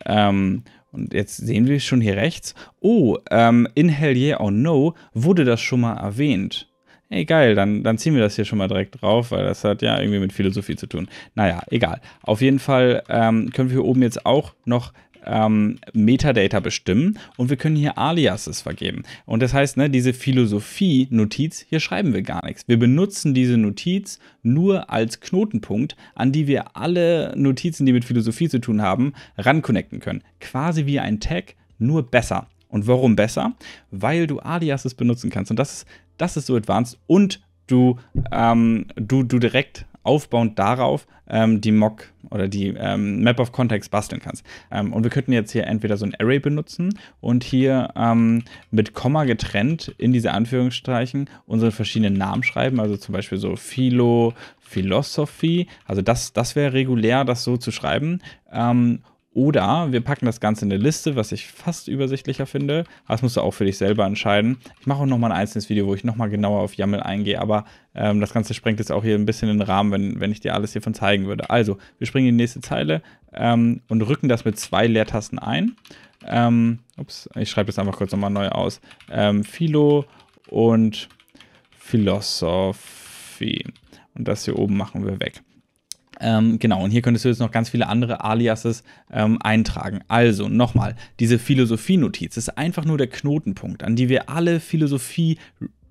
Ähm, und jetzt sehen wir schon hier rechts. Oh, ähm, in Hell Yeah or No wurde das schon mal erwähnt ey geil, dann, dann ziehen wir das hier schon mal direkt drauf, weil das hat ja irgendwie mit Philosophie zu tun. Naja, egal. Auf jeden Fall ähm, können wir hier oben jetzt auch noch ähm, Metadata bestimmen und wir können hier Aliases vergeben. Und das heißt, ne, diese Philosophie-Notiz, hier schreiben wir gar nichts. Wir benutzen diese Notiz nur als Knotenpunkt, an die wir alle Notizen, die mit Philosophie zu tun haben, ranconnecten können. Quasi wie ein Tag, nur besser. Und warum besser? Weil du Aliases benutzen kannst. Und das ist, das ist so advanced. Und du, ähm, du, du direkt aufbauend darauf ähm, die Mock oder die ähm, Map of Context basteln kannst. Ähm, und wir könnten jetzt hier entweder so ein Array benutzen und hier ähm, mit Komma getrennt in diese Anführungszeichen unsere verschiedenen Namen schreiben, also zum Beispiel so Philo, Philosophy, also das, das wäre regulär, das so zu schreiben. Ähm, oder wir packen das Ganze in eine Liste, was ich fast übersichtlicher finde. Das musst du auch für dich selber entscheiden. Ich mache auch nochmal ein einzelnes Video, wo ich nochmal genauer auf YAML eingehe, aber ähm, das Ganze sprengt jetzt auch hier ein bisschen den Rahmen, wenn, wenn ich dir alles hiervon zeigen würde. Also, wir springen in die nächste Zeile ähm, und rücken das mit zwei Leertasten ein. Ähm, ups, ich schreibe das einfach kurz nochmal neu aus. Ähm, Philo und Philosophie. Und das hier oben machen wir weg. Ähm, genau, und hier könntest du jetzt noch ganz viele andere Aliases ähm, eintragen. Also nochmal, diese Philosophie-Notiz ist einfach nur der Knotenpunkt, an die wir alle Philosophie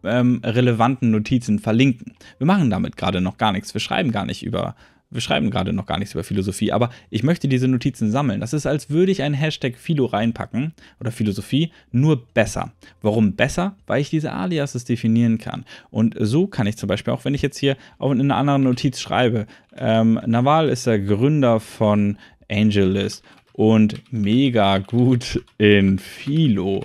ähm, relevanten Notizen verlinken. Wir machen damit gerade noch gar nichts. Wir schreiben gar nicht über wir schreiben gerade noch gar nichts über Philosophie, aber ich möchte diese Notizen sammeln. Das ist, als würde ich einen Hashtag Philo reinpacken oder Philosophie, nur besser. Warum besser? Weil ich diese Aliases definieren kann. Und so kann ich zum Beispiel, auch wenn ich jetzt hier in einer anderen Notiz schreibe, ähm, Naval ist der Gründer von AngelList und mega gut in Philo.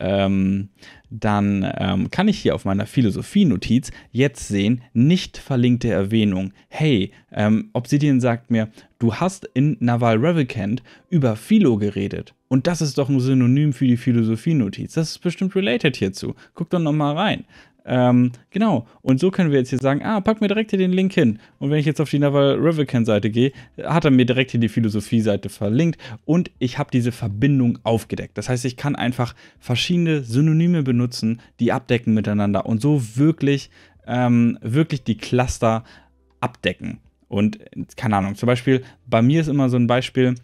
Ähm, dann ähm, kann ich hier auf meiner Philosophie-Notiz jetzt sehen, nicht verlinkte Erwähnung. Hey, ähm, Obsidian sagt mir, du hast in Naval Revocant über Philo geredet. Und das ist doch ein Synonym für die Philosophie-Notiz. Das ist bestimmt related hierzu. Guck doch nochmal rein. Ähm, genau. Und so können wir jetzt hier sagen, ah, pack mir direkt hier den Link hin. Und wenn ich jetzt auf die Naval Rivercan Seite gehe, hat er mir direkt hier die Philosophie Seite verlinkt und ich habe diese Verbindung aufgedeckt. Das heißt, ich kann einfach verschiedene Synonyme benutzen, die abdecken miteinander und so wirklich, ähm, wirklich die Cluster abdecken. Und keine Ahnung, zum Beispiel, bei mir ist immer so ein Beispiel,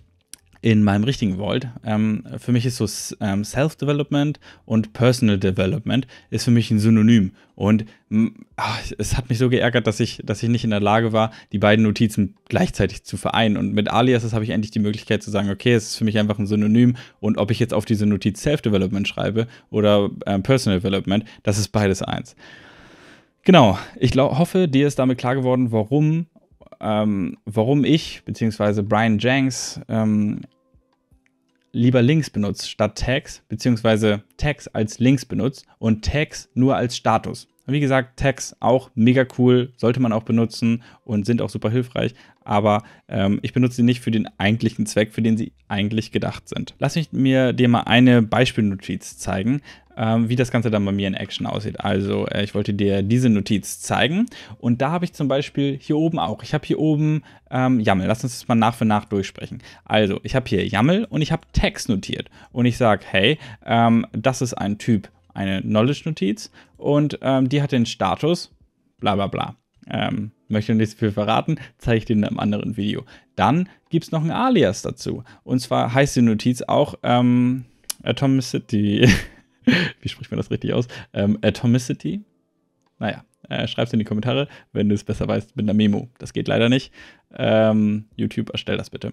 in meinem richtigen Vault. Ähm, für mich ist so ähm, Self-Development und Personal Development ist für mich ein Synonym. Und ach, es hat mich so geärgert, dass ich, dass ich nicht in der Lage war, die beiden Notizen gleichzeitig zu vereinen. Und mit Aliases habe ich endlich die Möglichkeit zu sagen, okay, es ist für mich einfach ein Synonym. Und ob ich jetzt auf diese Notiz Self-Development schreibe oder äh, Personal Development, das ist beides eins. Genau, ich hoffe, dir ist damit klar geworden, warum ähm, warum ich bzw. Brian Jenks ähm, lieber Links benutzt statt Tags, bzw. Tags als Links benutzt und Tags nur als Status. Wie gesagt, Tags auch mega cool, sollte man auch benutzen und sind auch super hilfreich, aber ähm, ich benutze sie nicht für den eigentlichen Zweck, für den sie eigentlich gedacht sind. Lass mich mir dir mal eine Beispielnotiz zeigen, ähm, wie das Ganze dann bei mir in Action aussieht. Also äh, ich wollte dir diese Notiz zeigen und da habe ich zum Beispiel hier oben auch. Ich habe hier oben ähm, YAML. Lass uns das mal nach für nach durchsprechen. Also ich habe hier YAML und ich habe Text notiert und ich sage, hey, ähm, das ist ein Typ, eine Knowledge-Notiz und ähm, die hat den Status bla bla bla. Ähm, möchte nicht so viel verraten, zeige ich dir in einem anderen Video. Dann gibt es noch ein Alias dazu. Und zwar heißt die Notiz auch ähm, Atomicity. wie spricht man das richtig aus? Ähm, Atomicity? Naja, äh, es in die Kommentare, wenn du es besser weißt, mit einer Memo. Das geht leider nicht. Ähm, YouTube, erstell das bitte.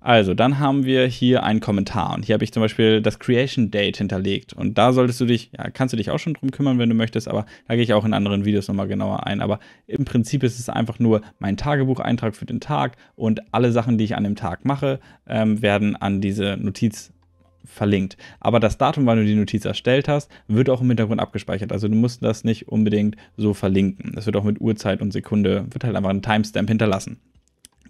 Also, dann haben wir hier einen Kommentar. Und hier habe ich zum Beispiel das Creation Date hinterlegt. Und da solltest du dich, ja, kannst du dich auch schon drum kümmern, wenn du möchtest, aber da gehe ich auch in anderen Videos nochmal genauer ein. Aber im Prinzip ist es einfach nur mein Tagebucheintrag für den Tag und alle Sachen, die ich an dem Tag mache, ähm, werden an diese Notiz verlinkt. Aber das Datum, wann du die Notiz erstellt hast, wird auch im Hintergrund abgespeichert. Also du musst das nicht unbedingt so verlinken. Das wird auch mit Uhrzeit und Sekunde, wird halt einfach ein Timestamp hinterlassen.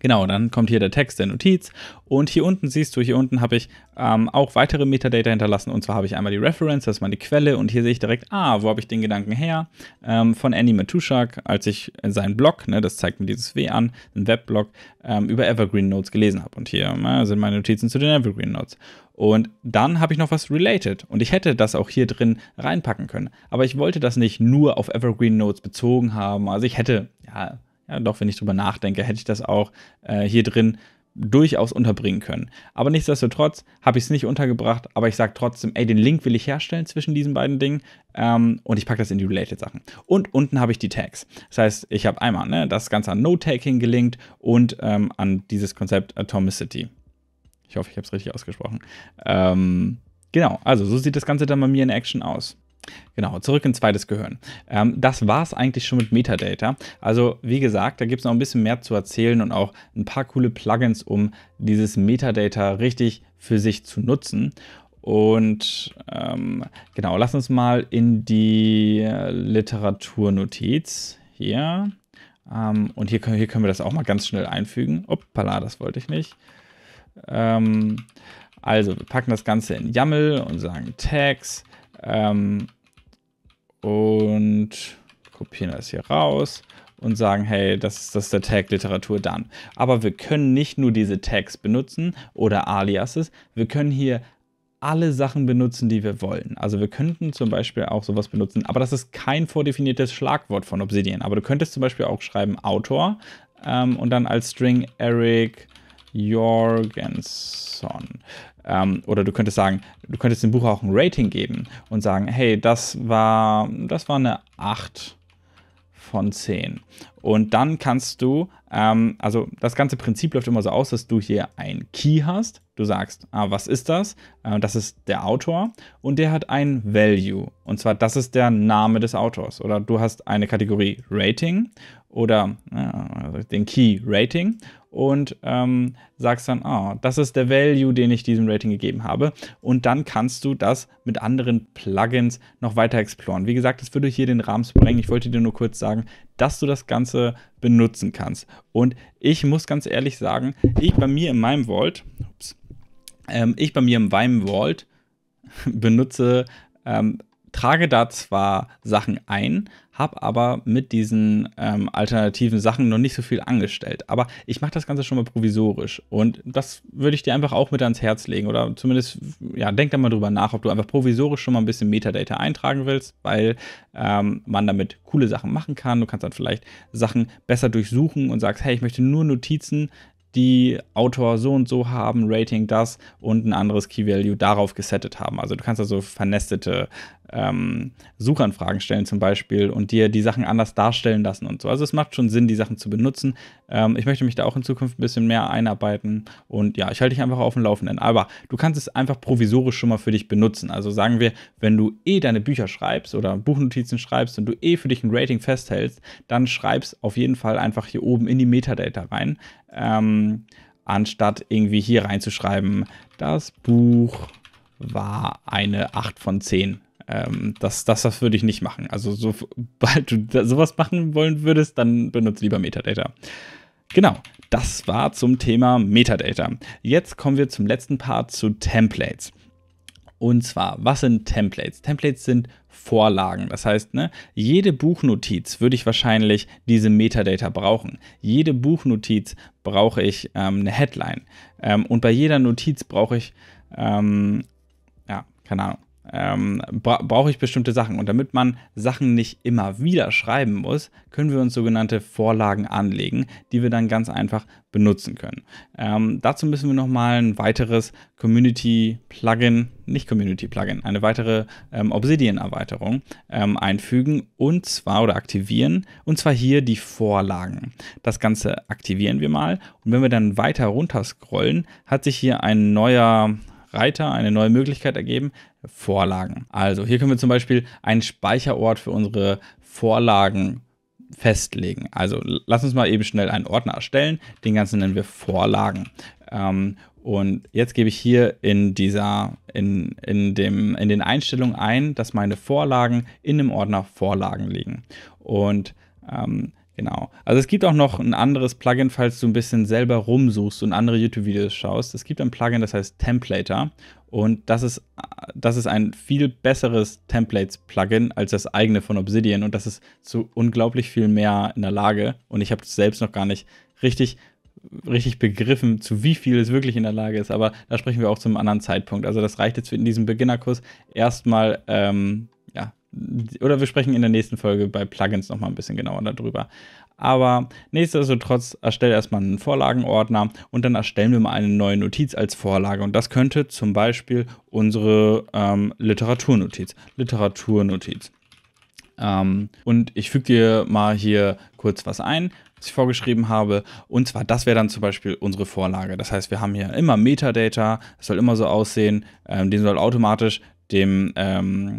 Genau, dann kommt hier der Text der Notiz und hier unten siehst du, hier unten habe ich ähm, auch weitere Metadata hinterlassen und zwar habe ich einmal die Reference, das ist meine Quelle und hier sehe ich direkt, ah, wo habe ich den Gedanken her? Ähm, von Annie Matuschak, als ich seinen Blog, ne, das zeigt mir dieses W an, einen Webblog, ähm, über Evergreen Notes gelesen habe und hier äh, sind meine Notizen zu den Evergreen Notes. Und dann habe ich noch was related und ich hätte das auch hier drin reinpacken können, aber ich wollte das nicht nur auf Evergreen Notes bezogen haben, also ich hätte, ja, ja, doch, wenn ich drüber nachdenke, hätte ich das auch äh, hier drin durchaus unterbringen können. Aber nichtsdestotrotz habe ich es nicht untergebracht, aber ich sage trotzdem, ey, den Link will ich herstellen zwischen diesen beiden Dingen ähm, und ich packe das in die Related-Sachen. Und unten habe ich die Tags. Das heißt, ich habe einmal ne, das Ganze an No-Taking gelinkt und ähm, an dieses Konzept Atomicity. Ich hoffe, ich habe es richtig ausgesprochen. Ähm, genau, also so sieht das Ganze dann bei mir in Action aus. Genau, zurück ins zweites Gehirn. Ähm, das war es eigentlich schon mit Metadata. Also wie gesagt, da gibt es noch ein bisschen mehr zu erzählen und auch ein paar coole Plugins, um dieses Metadata richtig für sich zu nutzen. Und ähm, genau, lass uns mal in die Literaturnotiz hier. Ähm, und hier können, hier können wir das auch mal ganz schnell einfügen. Uppala, das wollte ich nicht. Ähm, also, wir packen das Ganze in YAML und sagen Tags ähm, und kopieren das hier raus und sagen, hey, das ist, das ist der Tag Literatur dann. Aber wir können nicht nur diese Tags benutzen oder Aliases, wir können hier alle Sachen benutzen, die wir wollen. Also wir könnten zum Beispiel auch sowas benutzen, aber das ist kein vordefiniertes Schlagwort von Obsidian. Aber du könntest zum Beispiel auch schreiben Autor ähm, und dann als String Eric Jorgenson. Ähm, oder du könntest sagen, du könntest dem Buch auch ein Rating geben und sagen, hey, das war, das war eine 8 von 10. Und dann kannst du, ähm, also das ganze Prinzip läuft immer so aus, dass du hier ein Key hast. Du sagst, ah, was ist das? Äh, das ist der Autor und der hat ein Value. Und zwar, das ist der Name des Autors. Oder du hast eine Kategorie Rating oder äh, den Key Rating und ähm, sagst dann, oh, das ist der Value, den ich diesem Rating gegeben habe. Und dann kannst du das mit anderen Plugins noch weiter exploren. Wie gesagt, das würde hier den Rahmen sprengen. Ich wollte dir nur kurz sagen, dass du das Ganze benutzen kannst. Und ich muss ganz ehrlich sagen, ich bei mir in meinem Vault, ups, ähm, ich bei mir in meinem Vault benutze, ähm, trage da zwar Sachen ein, habe aber mit diesen ähm, alternativen Sachen noch nicht so viel angestellt. Aber ich mache das Ganze schon mal provisorisch und das würde ich dir einfach auch mit ans Herz legen oder zumindest, ja, denk da mal drüber nach, ob du einfach provisorisch schon mal ein bisschen Metadata eintragen willst, weil ähm, man damit coole Sachen machen kann. Du kannst dann vielleicht Sachen besser durchsuchen und sagst, hey, ich möchte nur Notizen die Autor so und so haben, Rating das und ein anderes Key Value darauf gesettet haben. Also du kannst also vernestete ähm, Suchanfragen stellen zum Beispiel und dir die Sachen anders darstellen lassen und so. Also es macht schon Sinn, die Sachen zu benutzen. Ähm, ich möchte mich da auch in Zukunft ein bisschen mehr einarbeiten und ja, ich halte dich einfach auf dem Laufenden. Aber du kannst es einfach provisorisch schon mal für dich benutzen. Also sagen wir, wenn du eh deine Bücher schreibst oder Buchnotizen schreibst und du eh für dich ein Rating festhältst, dann schreibst auf jeden Fall einfach hier oben in die Metadata rein. Ähm, anstatt irgendwie hier reinzuschreiben, das Buch war eine 8 von 10 ähm, das, das, das würde ich nicht machen. Also, sobald du sowas machen wollen würdest, dann benutze lieber Metadata. Genau, das war zum Thema Metadata. Jetzt kommen wir zum letzten Part zu Templates. Und zwar, was sind Templates? Templates sind Vorlagen. Das heißt, ne, jede Buchnotiz würde ich wahrscheinlich diese Metadata brauchen. Jede Buchnotiz brauche ich ähm, eine Headline. Ähm, und bei jeder Notiz brauche ich, ähm, ja, keine Ahnung, ähm, bra brauche ich bestimmte Sachen. Und damit man Sachen nicht immer wieder schreiben muss, können wir uns sogenannte Vorlagen anlegen, die wir dann ganz einfach benutzen können. Ähm, dazu müssen wir nochmal ein weiteres Community-Plugin, nicht Community-Plugin, eine weitere ähm, Obsidian-Erweiterung ähm, einfügen und zwar oder aktivieren und zwar hier die Vorlagen. Das Ganze aktivieren wir mal und wenn wir dann weiter runter scrollen, hat sich hier ein neuer, Reiter eine neue Möglichkeit ergeben, Vorlagen. Also hier können wir zum Beispiel einen Speicherort für unsere Vorlagen festlegen. Also lass uns mal eben schnell einen Ordner erstellen. Den ganzen nennen wir Vorlagen. Ähm, und jetzt gebe ich hier in dieser, in, in, dem, in den Einstellungen ein, dass meine Vorlagen in dem Ordner Vorlagen liegen. Und ähm, Genau. Also es gibt auch noch ein anderes Plugin, falls du ein bisschen selber rumsuchst und andere YouTube-Videos schaust. Es gibt ein Plugin, das heißt Templater. Und das ist, das ist ein viel besseres Templates-Plugin als das eigene von Obsidian. Und das ist zu unglaublich viel mehr in der Lage. Und ich habe es selbst noch gar nicht richtig richtig begriffen, zu wie viel es wirklich in der Lage ist. Aber da sprechen wir auch zum anderen Zeitpunkt. Also das reicht jetzt in diesem Beginnerkurs erstmal ähm, oder wir sprechen in der nächsten Folge bei Plugins nochmal ein bisschen genauer darüber. Aber nichtsdestotrotz erstelle erstmal einen Vorlagenordner und dann erstellen wir mal eine neue Notiz als Vorlage. Und das könnte zum Beispiel unsere ähm, Literaturnotiz. Literaturnotiz. Ähm, und ich füge dir mal hier kurz was ein, was ich vorgeschrieben habe. Und zwar, das wäre dann zum Beispiel unsere Vorlage. Das heißt, wir haben hier immer Metadata, es soll immer so aussehen, ähm, den soll automatisch dem ähm,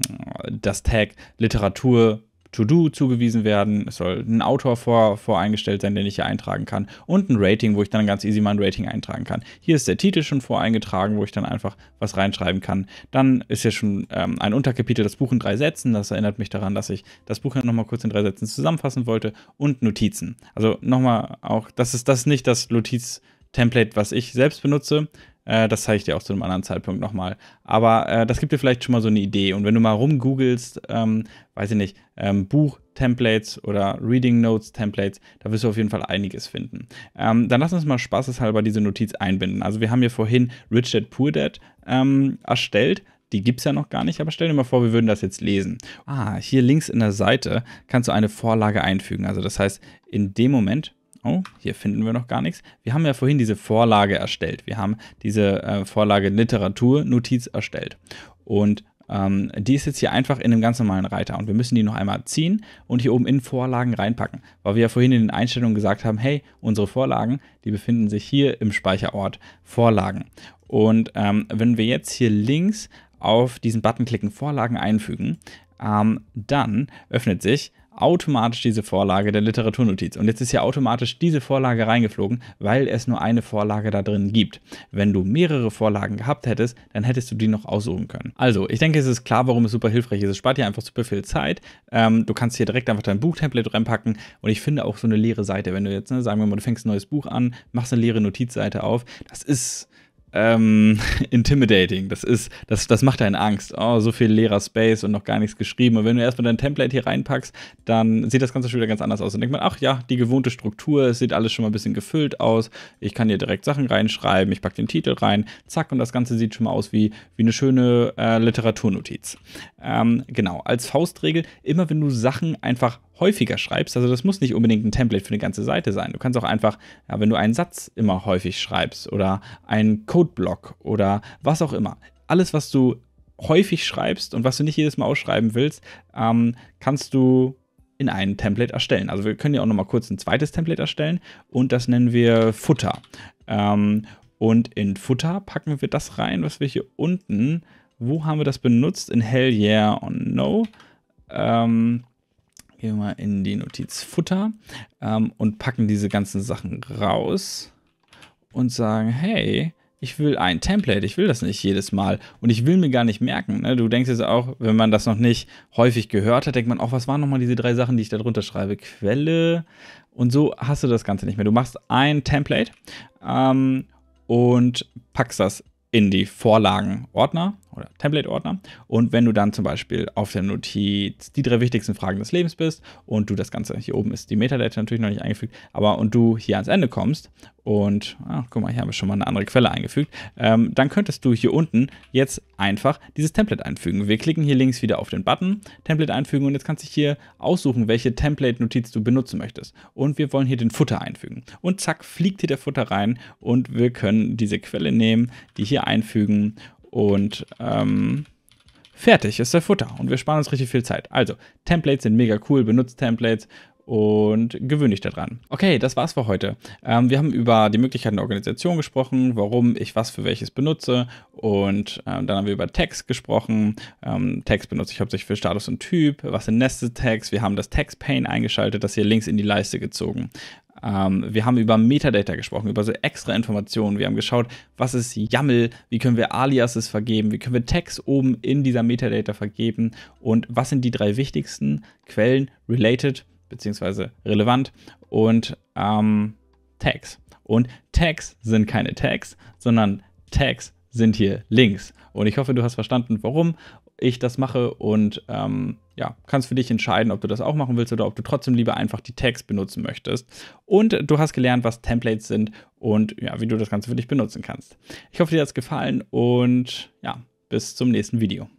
das Tag Literatur To-Do zugewiesen werden. Es soll ein Autor vor, voreingestellt sein, den ich hier eintragen kann. Und ein Rating, wo ich dann ganz easy mein Rating eintragen kann. Hier ist der Titel schon voreingetragen, wo ich dann einfach was reinschreiben kann. Dann ist hier schon ähm, ein Unterkapitel, das Buch in drei Sätzen. Das erinnert mich daran, dass ich das Buch noch mal kurz in drei Sätzen zusammenfassen wollte. Und Notizen. Also nochmal auch, das ist das nicht das Notiz- Template, was ich selbst benutze, äh, das zeige ich dir auch zu einem anderen Zeitpunkt nochmal. Aber äh, das gibt dir vielleicht schon mal so eine Idee. Und wenn du mal rumgoogelst, ähm, weiß ich nicht, ähm, Buch-Templates oder Reading Notes-Templates, da wirst du auf jeden Fall einiges finden. Ähm, dann lass uns mal spaßeshalber diese Notiz einbinden. Also wir haben hier vorhin Rich Dad Poor Dad ähm, erstellt die gibt es ja noch gar nicht, aber stell dir mal vor, wir würden das jetzt lesen. Ah, hier links in der Seite kannst du eine Vorlage einfügen. Also das heißt, in dem Moment, Oh, hier finden wir noch gar nichts. Wir haben ja vorhin diese Vorlage erstellt. Wir haben diese äh, Vorlage Literaturnotiz erstellt. Und ähm, die ist jetzt hier einfach in einem ganz normalen Reiter. Und wir müssen die noch einmal ziehen und hier oben in Vorlagen reinpacken. Weil wir ja vorhin in den Einstellungen gesagt haben, hey, unsere Vorlagen, die befinden sich hier im Speicherort Vorlagen. Und ähm, wenn wir jetzt hier links auf diesen Button klicken, Vorlagen einfügen, ähm, dann öffnet sich automatisch diese Vorlage der Literaturnotiz. Und jetzt ist ja automatisch diese Vorlage reingeflogen, weil es nur eine Vorlage da drin gibt. Wenn du mehrere Vorlagen gehabt hättest, dann hättest du die noch aussuchen können. Also, ich denke, es ist klar, warum es super hilfreich ist. Es spart dir einfach super viel Zeit. Ähm, du kannst hier direkt einfach dein Buchtemplate reinpacken und ich finde auch so eine leere Seite, wenn du jetzt, ne, sagen wir mal, du fängst ein neues Buch an, machst eine leere Notizseite auf, das ist ähm, intimidating. Das ist, das, das macht einen Angst. Oh, so viel leerer Space und noch gar nichts geschrieben. Und wenn du erstmal dein Template hier reinpackst, dann sieht das Ganze schon wieder ganz anders aus. Dann denkt man, ach ja, die gewohnte Struktur, es sieht alles schon mal ein bisschen gefüllt aus. Ich kann hier direkt Sachen reinschreiben, ich packe den Titel rein, zack, und das Ganze sieht schon mal aus wie, wie eine schöne äh, Literaturnotiz. Ähm, genau, als Faustregel, immer wenn du Sachen einfach häufiger schreibst, also das muss nicht unbedingt ein Template für eine ganze Seite sein. Du kannst auch einfach, ja, wenn du einen Satz immer häufig schreibst oder einen Codeblock oder was auch immer, alles, was du häufig schreibst und was du nicht jedes Mal ausschreiben willst, ähm, kannst du in ein Template erstellen. Also wir können ja auch noch mal kurz ein zweites Template erstellen und das nennen wir Futter. Ähm, und in Futter packen wir das rein, was wir hier unten, wo haben wir das benutzt? In Hell Yeah und No. Ähm, gehen wir mal in die Notiz Futter ähm, und packen diese ganzen Sachen raus und sagen, hey, ich will ein Template, ich will das nicht jedes Mal und ich will mir gar nicht merken. Ne? Du denkst jetzt auch, wenn man das noch nicht häufig gehört hat, denkt man auch, was waren nochmal diese drei Sachen, die ich da drunter schreibe? Quelle und so hast du das Ganze nicht mehr. Du machst ein Template ähm, und packst das in die Vorlagenordner oder Template-Ordner. Und wenn du dann zum Beispiel auf der Notiz die drei wichtigsten Fragen des Lebens bist und du das Ganze hier oben ist die Metadata natürlich noch nicht eingefügt, aber und du hier ans Ende kommst und ach, guck mal, hier haben wir schon mal eine andere Quelle eingefügt, ähm, dann könntest du hier unten jetzt einfach dieses Template einfügen. Wir klicken hier links wieder auf den Button Template einfügen und jetzt kannst du hier aussuchen, welche Template-Notiz du benutzen möchtest. Und wir wollen hier den Futter einfügen. Und zack, fliegt hier der Futter rein und wir können diese Quelle nehmen, die hier einfügen und ähm, fertig ist der Futter. Und wir sparen uns richtig viel Zeit. Also, Templates sind mega cool, benutzt Templates und gewöhne dich daran. Okay, das war's für heute. Ähm, wir haben über die Möglichkeiten der Organisation gesprochen, warum ich was für welches benutze und ähm, dann haben wir über Tags gesprochen. Ähm, Tags benutze ich hauptsächlich für Status und Typ, was sind Nested Tags. Wir haben das Tags Pane eingeschaltet, das hier links in die Leiste gezogen. Ähm, wir haben über Metadata gesprochen, über so extra Informationen. Wir haben geschaut, was ist YAML, wie können wir Aliases vergeben, wie können wir Tags oben in dieser Metadata vergeben und was sind die drei wichtigsten Quellen related bzw. relevant und ähm, Tags. Und Tags sind keine Tags, sondern Tags sind hier Links. Und ich hoffe, du hast verstanden, warum ich das mache und ähm, ja, kannst für dich entscheiden, ob du das auch machen willst oder ob du trotzdem lieber einfach die Tags benutzen möchtest. Und du hast gelernt, was Templates sind und ja, wie du das Ganze für dich benutzen kannst. Ich hoffe, dir hat es gefallen und ja, bis zum nächsten Video.